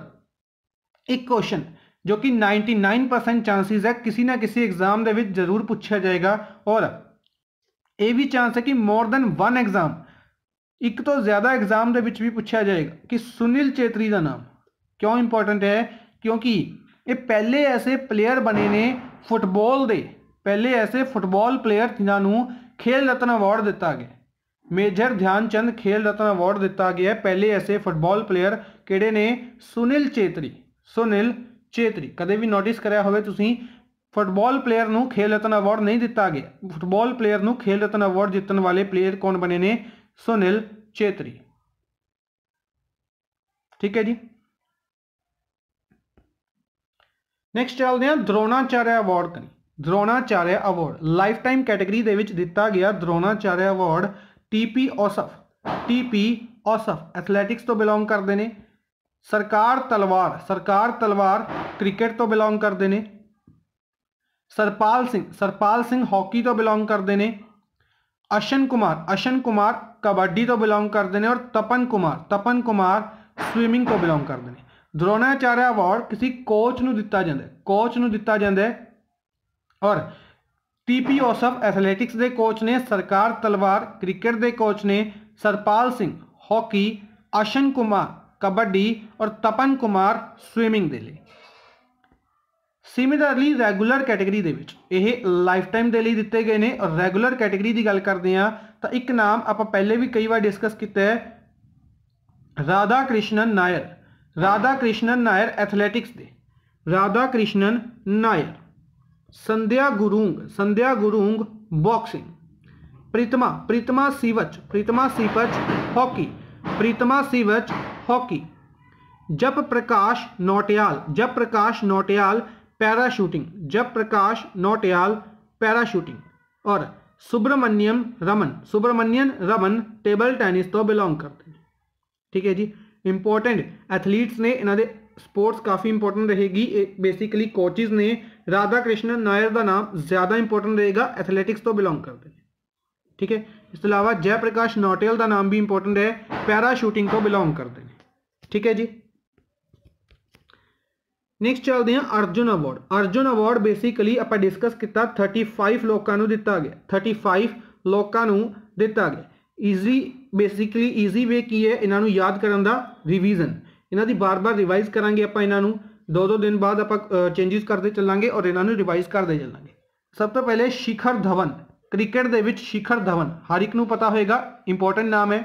एक क्वेश्चन जो कि नाइनटी नाइन परसेंट चांसिज है किसी ना किसी एग्जाम के जरूर पूछा जाएगा और यह भी चांस है कि मोर दैन वन एग्जाम एक तो ज़्यादा एग्जाम भी पूछा जाएगा कि सुनील चेतरी का नाम ਕਿਉਂ ਇੰਪੋਰਟੈਂਟ ਹੈ ਕਿਉਂਕਿ ਇਹ ਪਹਿਲੇ ਐਸੇ ਪਲੇਅਰ ਬਣੇ ਨੇ ਫੁੱਟਬਾਲ ਦੇ ਪਹਿਲੇ ਐਸੇ ਫੁੱਟਬਾਲ ਪਲੇਅਰ ਜਿਨ੍ਹਾਂ ਨੂੰ ਖੇਲ ਰਤਨ ਅਵਾਰਡ ਦਿੱਤਾ ਗਿਆ ਮੇਜਰ ਧਿਆਨ ਚੰਦ ਖੇਲ ਰਤਨ ਅਵਾਰਡ ਦਿੱਤਾ ਗਿਆ ਪਹਿਲੇ ਐਸੇ ਫੁੱਟਬਾਲ ਪਲੇਅਰ ਕਿਹੜੇ ਨੇ ਸੁਨੀਲ ਚੇਤਰੀ ਸੁਨੀਲ ਚੇਤਰੀ ਕਦੇ ਵੀ ਨੋਟਿਸ ਕਰਿਆ ਹੋਵੇ ਤੁਸੀਂ ਫੁੱਟਬਾਲ ਪਲੇਅਰ ਨੂੰ ਖੇਲ ਰਤਨ ਅਵਾਰਡ ਨਹੀਂ ਦਿੱਤਾ ਗਿਆ ਫੁੱਟਬਾਲ ਪਲੇਅਰ ਨੂੰ ਖੇਲ ਰਤਨ ਅਵਾਰਡ ਜਿੱਤਣ ਵਾਲੇ ਪਲੇਅਰ ਕੌਣ ਬਣੇ ਨੇ ਸੁਨੀਲ ਚੇਤਰੀ ਠੀਕ ਹੈ ਜੀ नैक्सट चलते हैं द्रोणाचार्य अवार्ड करी Dronacharya award lifetime category के दिता गया Dronacharya award T P Ouseph T P Ouseph athletics तो बिलोंग करते हैं सरकार तलवार सरकार तलवार क्रिकेट तो बिलोंग करते हैं सरपाल सिंह सरपाल सिंह हॉकी तो बिलोंग करते हैं अशन कुमार अशन कुमार कबड्डी तो बिलोंग करते हैं और तपन कुमार तपन कुमार स्विमिंग तो बिलोंग करते हैं ਦਰੋਣਾਚਾਰਿਆ ਅਵਾਰਡ ਕਿਸੇ ਕੋਚ ਨੂੰ ਦਿੱਤਾ ਜਾਂਦਾ ਹੈ ਕੋਚ ਨੂੰ ਦਿੱਤਾ ਜਾਂਦਾ ਹੈ ਔਰ ਟੀਪੀ ਔਸਫ ਐਥਲੈਟਿਕਸ ਦੇ ਕੋਚ ਨੇ ਸਰਕਾਰ ਤਲਵਾਰ ਕ੍ਰਿਕਟ ਦੇ ਕੋਚ ਨੇ ਸਰਪਾਲ ਸਿੰਘ ਹਾਕੀ ਅਸ਼ਨ ਕੁਮਾਰ ਕਬੱਡੀ ਔਰ ਤਪਨ ਕੁਮਾਰ ਸਵਿਮਿੰਗ ਦੇ ਲਈ ਸਿਮਿਲਰਲੀ ਰੈਗੂਲਰ ਕੈਟਾਗਰੀ ਦੇ ਵਿੱਚ ਇਹ ਲਾਈਫ ਟਾਈਮ ਦੇ ਲਈ ਦਿੱਤੇ ਗਏ ਨੇ ਔਰ ਰੈਗੂਲਰ ਕੈਟਾਗਰੀ ਦੀ ਗੱਲ ਕਰਦੇ ਆ ਤਾਂ ਇੱਕ ਨਾਮ ਆਪਾਂ ਪਹਿਲੇ ਵੀ ਕਈ ਵਾਰ ਡਿਸਕਸ ਕੀਤਾ ਹੈ ਰਾਧਾ ਕ੍ਰਿਸ਼ਨਨ ਨਾਇਰ राधा कृष्णन नायर एथलेटिक्स के Radha Krishnan Nair Sandhya Gurung Sandhya Gurung boxing Pritam Pritam Siwach Pritam Siwach hockey Pritam Siwach hockey Jai Prakash Notiyal जप प्रकाश नोटियाल पैराशूटिंग जप प्रकाश नोटियाल पैराशूटिंग और सुब्रमण्यम रमन सुब्रमण्यन रमन टेबल टेनिस तो बिलोंग करते हैं ठीक है जी इंपोर्टेंट एथलीट्स ने इन्होंने स्पोर्ट्स काफ़ी इंपोर्टेंट रहेगी बेसिकली कोचिज ने राधा कृष्ण नायर का नाम ज़्यादा इंपोर्टेंट रहेगा एथलैटिक्स तो बिलोंग करते हैं ठीक है इस तो अलावा जयप्रकाश नोटियल का नाम भी इंपोर्टेंट है पैरा शूटिंग तो बिलोंग करते हैं ठीक है जी नेक्स्ट चलते हैं Arjuna award Arjuna award basically आप डिस्कस किया थर्टी फाइव लोगों दिता गया थर्टी फाइव लोगों दिता गया ईजी ਬੇਸਿਕਲੀ ਈਜ਼ੀ ਵੇ ਕੀ ਹੈ ਇਹਨਾਂ ਨੂੰ ਯਾਦ ਕਰਨ ਦਾ ਰਿਵੀਜ਼ਨ ਇਹਨਾਂ ਦੀ ਬਾਰ-ਬਾਰ ਰਿਵਾਈਜ਼ ਕਰਾਂਗੇ ਆਪਾਂ ਇਹਨਾਂ ਨੂੰ ਦੋ ਦੋ ਦਿਨ ਬਾਅਦ ਆਪਾਂ ਚੇਂਜਸ ਕਰਦੇ ਚੱਲਾਂਗੇ ਔਰ ਇਹਨਾਂ ਨੂੰ ਰਿਵਾਈਜ਼ ਕਰਦੇ ਚੱਲਾਂਗੇ ਸਭ ਤੋਂ ਪਹਿਲੇ ਸ਼ਿਖਰ ਧਵਨ ਕ੍ਰਿਕਟ ਦੇ ਵਿੱਚ ਸ਼ਿਖਰ ਧਵਨ ਹਰ ਇੱਕ ਨੂੰ ਪਤਾ ਹੋਏਗਾ ਇੰਪੋਰਟੈਂਟ ਨਾਮ ਹੈ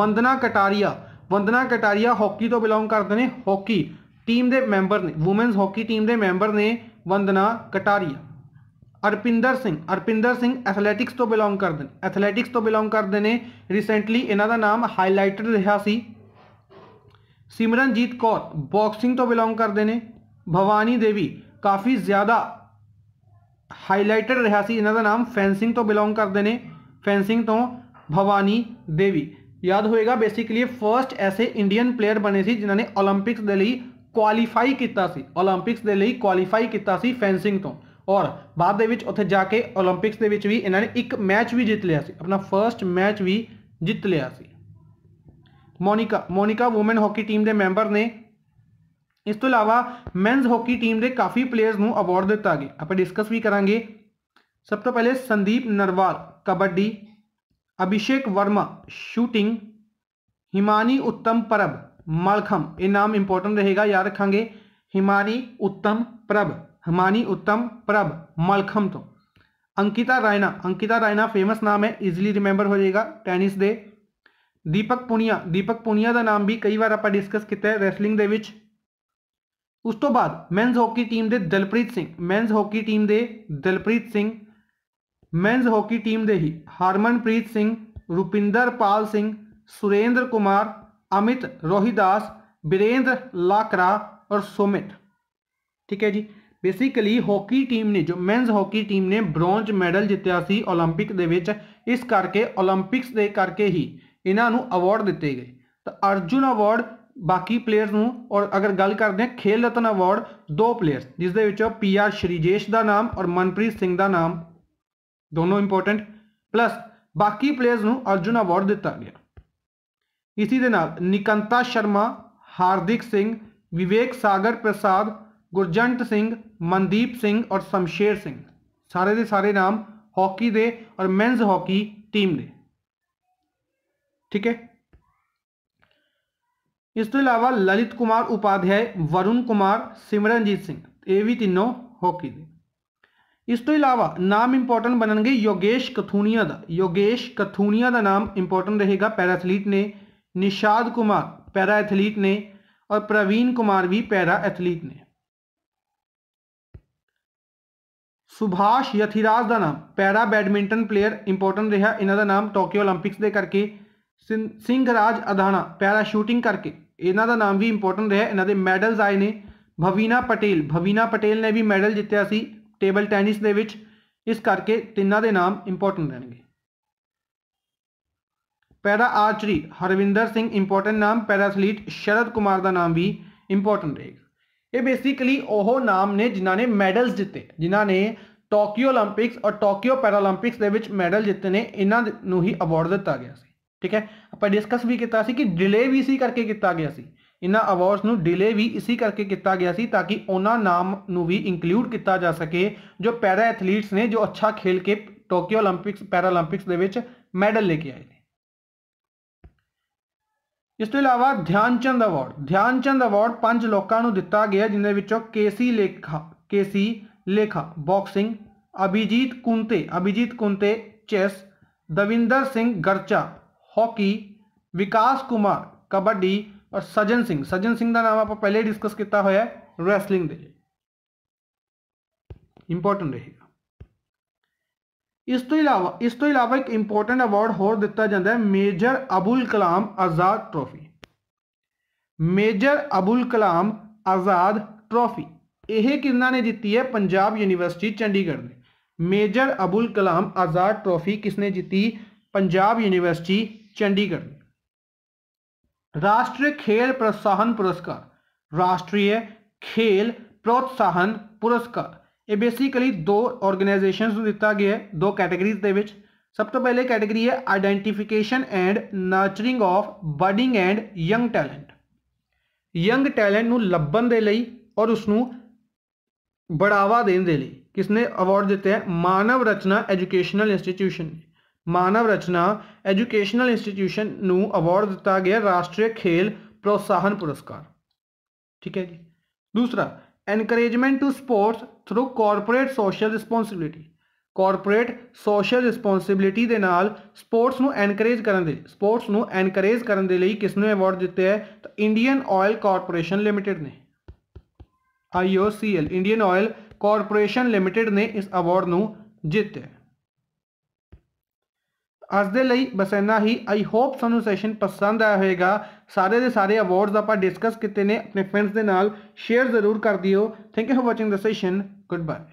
ਵੰਦਨਾ ਕਟਾਰੀਆ ਵੰਦਨਾ ਕਟਾਰੀਆ ਹਾਕੀ ਤੋਂ ਬਿਲੋਂਗ ਕਰਦੇ ਨੇ ਹਾਕੀ ਟੀਮ ਦੇ ਮੈਂਬਰ ਨੇ ਔਮਨਸ ਹਾਕੀ ਟੀਮ ਦੇ ਮੈਂਬਰ ਨੇ ਵੰਦਨਾ ਕਟਾਰੀਆ अरपिंदर सिंह अरपिंदर सिंह एथलैटिक्स तो बिलोंग कर दें एथलैटिक्स तो बिलोंग करते हैं रिसेंटली इन्ह का नाम हाईलाइट रहा सी सिमरनजीत कौर बॉक्सिंग तो बिलोंग करते हैं भवानी देवी काफ़ी ज़्यादा हाईलाइट रहा सी इन्हों का नाम फैंसिंग तो बिलोंग करते हैं फैंसिंग तो भवानी देवी याद होएगा बेसिकली फर्स्ट ऐसे इंडियन प्लेयर बने से जिन्होंने ओलंपिक्स के लिए क्वालीफाई किया ओलंपिक्स के लिए क्वालीफाई किया फैंसिंग तो और बाद जाके ओलंपिक्स के इन्होंने एक मैच भी जीत लिया अपना फर्स्ट मैच भी जीत लिया Monika Monika women hockey team के मैंबर ने इस तो अलावा मैनज होकी टीम के काफ़ी प्लेयर्स अवार्ड दिता गया आप डिस्कस भी करा सब तो पहले संदीप नरवाल कबड्डी अभिषेक वर्मा शूटिंग हिमानी उत्तम परब मलखम ये नाम इंपोर्टेंट रहेगा याद रखा हिमानी उत्तम प्रभ हमानी उत्तम प्रभ मलखम तो अंकिता रायना अंकिता रायना फेमस नाम है इजिली रिमेंबर हो जाएगा टेनिस दे दीपक पुनिया दीपक पुनिया का नाम भी कई बार आप डिस्कस किया रैसलिंग उस तो बाद मैनज हॉकी टीम के Dilpreet Singh men's hockey team के Dilpreet Singh men's hockey team के ही हरमनप्रीत सिंह रुपिंदर पाल सिंह सुरेंद्र कुमार अमित रोहिदास बीरेंद्र लाकरा और सुमित ठीक है जी ਬੇਸਿਕਲੀ ਹਾਕੀ ਟੀਮ ਨੇ ਜੋ ਮੈਨਸ ਹਾਕੀ ਟੀਮ ਨੇ ਬ੍ਰੌਂਜ ਮੈਡਲ ਜਿੱਤਿਆ ਸੀ 올림픽 ਦੇ ਵਿੱਚ ਇਸ ਕਰਕੇ 올림픽ਸ ਦੇ ਕਰਕੇ ਹੀ ਇਹਨਾਂ ਨੂੰ ਅਵਾਰਡ ਦਿੱਤੇ ਗਏ ਤਾਂ ਅਰਜੁਨ ਅਵਾਰਡ ਬਾਕੀ ਪਲੇਅਰਸ ਨੂੰ ਔਰ ਅਗਰ ਗੱਲ ਕਰਦੇ ਹਾਂ ਖੇਲ ਰਤਨ ਅਵਾਰਡ ਦੋ ਪਲੇਅਰਸ ਜਿਸ ਦੇ ਵਿੱਚੋਂ ਆਰ ਸ਼੍ਰੀਜੇਸ਼ ਦਾ ਨਾਮ ਔਰ ਮਨਪ੍ਰੀਤ ਸਿੰਘ ਦਾ ਨਾਮ ਦੋਨੋਂ ਇੰਪੋਰਟੈਂਟ ਪਲੱਸ ਬਾਕੀ ਪਲੇਅਰਸ ਨੂੰ ਅਰਜੁਨ ਅਵਾਰਡ ਦਿੱਤਾ ਗਿਆ ਇਸੇ ਦੇ ਨਾਲ ਨਿਕੰਤਾ ਸ਼ਰਮਾ ਹਾਰਦਿਕ ਸਿੰਘ ਵਿਵੇਕ ਸਾਗਰ ਪ੍ਰਸਾਦ गुरजंट सिंह मनदीप सिंह और शमशेर सिंह सारे के सारे नाम हॉकी दे और ਮੈਨਸ हॉकी टीम ने ठीक है इस तो अलावा ललित कुमार उपाध्याय वरुण कुमार सिमरनजीत सिंह ये भी तीनों हॉकी दे इस तो अलावा नाम इंपोर्टेंट बनने योगेश कथूनिया का योगेश कथूनिया का नाम इंपोर्टेंट रहेगा पैरा एथलीट ने निषाद कुमार पैरा एथलीट ने और प्रवीण कुमार भी पैरा एथलीट ने ਸੁਭਾਸ਼ ਯਥੀਰਾਜ ਦਾ ਨਾਮ ਪੈਰਾ ਬੈਡਮਿੰਟਨ ਪਲੇਅਰ ਇੰਪੋਰਟੈਂਟ ਰਿਹਾ ਇਹਨਾਂ ਦਾ ਨਾਮ ਟੋਕੀਓ 올림픽ਸ ਦੇ ਕਰਕੇ ਸਿੰਘ ਰਾਜ ਅਧਾਣਾ ਪੈਰਾ ਸ਼ੂਟਿੰਗ ਕਰਕੇ ਇਹਨਾਂ ਦਾ ਨਾਮ ਵੀ ਇੰਪੋਰਟੈਂਟ ਰਿਹਾ ਇਹਨਾਂ ਦੇ ਮੈਡਲਸ ਆਏ ਨੇ ਭਵੀਨਾ ਪਟੇਲ ਭਵੀਨਾ ਪਟੇਲ ਨੇ ਵੀ ਮੈਡਲ ਜਿੱਤਿਆ ਸੀ ਟੇਬਲ ਟੈਨਿਸ ਦੇ ਵਿੱਚ ਇਸ ਕਰਕੇ ਤਿੰਨਾਂ ਦੇ ਨਾਮ ਇੰਪੋਰਟੈਂਟ ਰਹਿਣਗੇ para archery Harvinder Singh important ਨਾਮ ਪੈਰਾ ਐਥਲੀਟ ਸ਼ਰਦ ਕੁਮਾਰ ਦਾ ਨਾਮ ਵੀ ਇੰਪੋਰਟੈਂਟ ਰਹੇਗਾ ਇਹ ਬੇਸਿਕਲੀ ਉਹ ਨਾਮ ਨੇ ਜਿਨ੍ਹਾਂ ਨੇ ਮੈਡਲਸ ਜਿੱਤੇ ਜਿਨ੍ਹਾਂ ਨੇ ਟੋਕੀਓ 올림픽ਸ ਔਰ ਟੋਕੀਓ ਪੈਰਾਲੰਪਿਕਸ ਦੇ ਵਿੱਚ ਮੈਡਲ ਜਿੱਤੇ ਨੇ ਇਹਨਾਂ ਨੂੰ ਹੀ ਅਵਾਰਡ ਦਿੱਤਾ ਗਿਆ ਸੀ ਠੀਕ ਹੈ ਆਪਾਂ ਡਿਸਕਸ ਵੀ ਕੀਤਾ ਸੀ ਕਿ ਡਿਲੇ ਵੀ ਸੀ ਕਰਕੇ ਕੀਤਾ ਗਿਆ ਸੀ ਇਹਨਾਂ ਅਵਾਰਡਸ ਨੂੰ ਡਿਲੇ ਵੀ ਇਸੇ ਕਰਕੇ ਕੀਤਾ ਗਿਆ ਸੀ ਤਾਂ ਕਿ ਉਹਨਾਂ ਨਾਮ ਨੂੰ ਵੀ ਇਨਕਲੂਡ ਕੀਤਾ ਜਾ ਸਕੇ ਜੋ ਪੈਰਾ ਐਥਲੀਟਸ ਨੇ ਜੋ ਅੱਛਾ ਖੇਲ ਕੇ ਟੋਕੀਓ 올림픽ਸ ਪੈਰਾਲੰਪਿਕਸ ਦੇ ਵਿੱਚ ਮੈਡਲ ਲੈ ਕੇ ਆਏ ਨੇ ਇਸ ਤੋਂ ਇਲਾਵਾ ਧਿਆਨਚੰਦ ਅਵਾਰਡ ਧਿਆਨਚੰਦ ਅਵਾਰਡ ਪੰਜ ਲੋਕਾਂ ਨੂੰ ਦਿੱਤਾ ਗਿਆ ਜਿਨ੍ਹਾਂ ਵਿੱਚੋਂ ਕੇਸੀ ਲੇਖਾ ਕੇਸੀ लेखा boxing Abhijit Kunte Abhijeet Kunte chess Devinder Singh Garcha hockey Vikas Kumar kabaddi और सजन सिंह सज्जन सिंह का नाम आप पहले डिस्कस किया हो रैसलिंग इंपोर्टेंट दे रहेगा इस तो इलावा इस तो इलावा एक इंपोर्टेंट अवार्ड होर दिता जाता है major Abul Kalam Azad trophy major Abul Kalam Azad trophy ਇਹ ਕਿੰਨਾ ਨੇ ਜਿੱਤੀ ਹੈ ਪੰਜਾਬ ਯੂਨੀਵਰਸਿਟੀ ਚੰਡੀਗੜ੍ਹ ਨੇ ਮੇਜਰ ਅਬੁਲ ਕਲਾਮ ਆਜ਼ਾਦ ਟਰੋਫੀ ਨੇ ਜਿੱਤੀ ਪੰਜਾਬ ਯੂਨੀਵਰਸਿਟੀ ਚੰਡੀਗੜ੍ਹ ਰਾਸ਼ਟਰੀ ਖੇਲ ਪ੍ਰੋਤਸਾਹਨ ਪੁਰਸਕਾਰ ਰਾਸ਼ਟਰੀ ਖੇਲ ਪ੍ਰੋਤਸਾਹਨ ਪੁਰਸਕਾਰ ਇਹ ਬੇਸਿਕਲੀ ਦੋ ਆਰਗੇਨਾਈਜੇਸ਼ਨਸ ਨੂੰ ਦਿੱਤਾ ਗਿਆ ਹੈ ਦੋ ਕੈਟਾਗਰੀਜ਼ ਦੇ ਵਿੱਚ ਸਭ ਤੋਂ ਪਹਿਲੇ ਕੈਟਾਗਰੀ ਹੈ identification and nurturing of budding and young talent young talent ਨੂੰ ਲੱਭਣ ਦੇ ਲਈ ਔਰ ਉਸ ਨੂੰ बढ़ावा देने दे किसने अवार्ड देते हैं Manav Rachna educational institution Manav Rachna educational institution award दिता गया राष्ट्रीय खेल प्रोत्साहन पुरस्कार ठीक है जी दूसरा encouragement to sports through corporate social responsibility corporate social responsibility के नाल स्पोर्ट्स में एनकरेज कर स्पोर्ट्स एनकरेज करने के लिए किसने अवार्ड दिते हैं तो इंडियन ऑयल कारपोरेशन लिमिटेड ने IOCL Indian Oil Corporation Limited ਨੇ ਇਸ ਅਵਾਰਡ ਨੂੰ ਜਿੱਤਿਆ ਅੱਜ ਦੇ ਲਈ ਬਸ ਇੰਨਾ ਹੀ ਆਈ ਹੋਪ ਤੁਹਾਨੂੰ ਸੈਸ਼ਨ ਪਸੰਦ ਆਇਆ ਹੋਵੇਗਾ ਸਾਰੇ ਦੇ ਸਾਰੇ ਅਵਾਰਡਸ ਆਪਾਂ ਡਿਸਕਸ ਕੀਤੇ ਨੇ ਆਪਣੇ ਫਰੈਂਡਸ ਦੇ ਨਾਲ ਸ਼ੇਅਰ ਜ਼ਰੂਰ ਕਰ ਦਿਓ thank you for watching the session good bye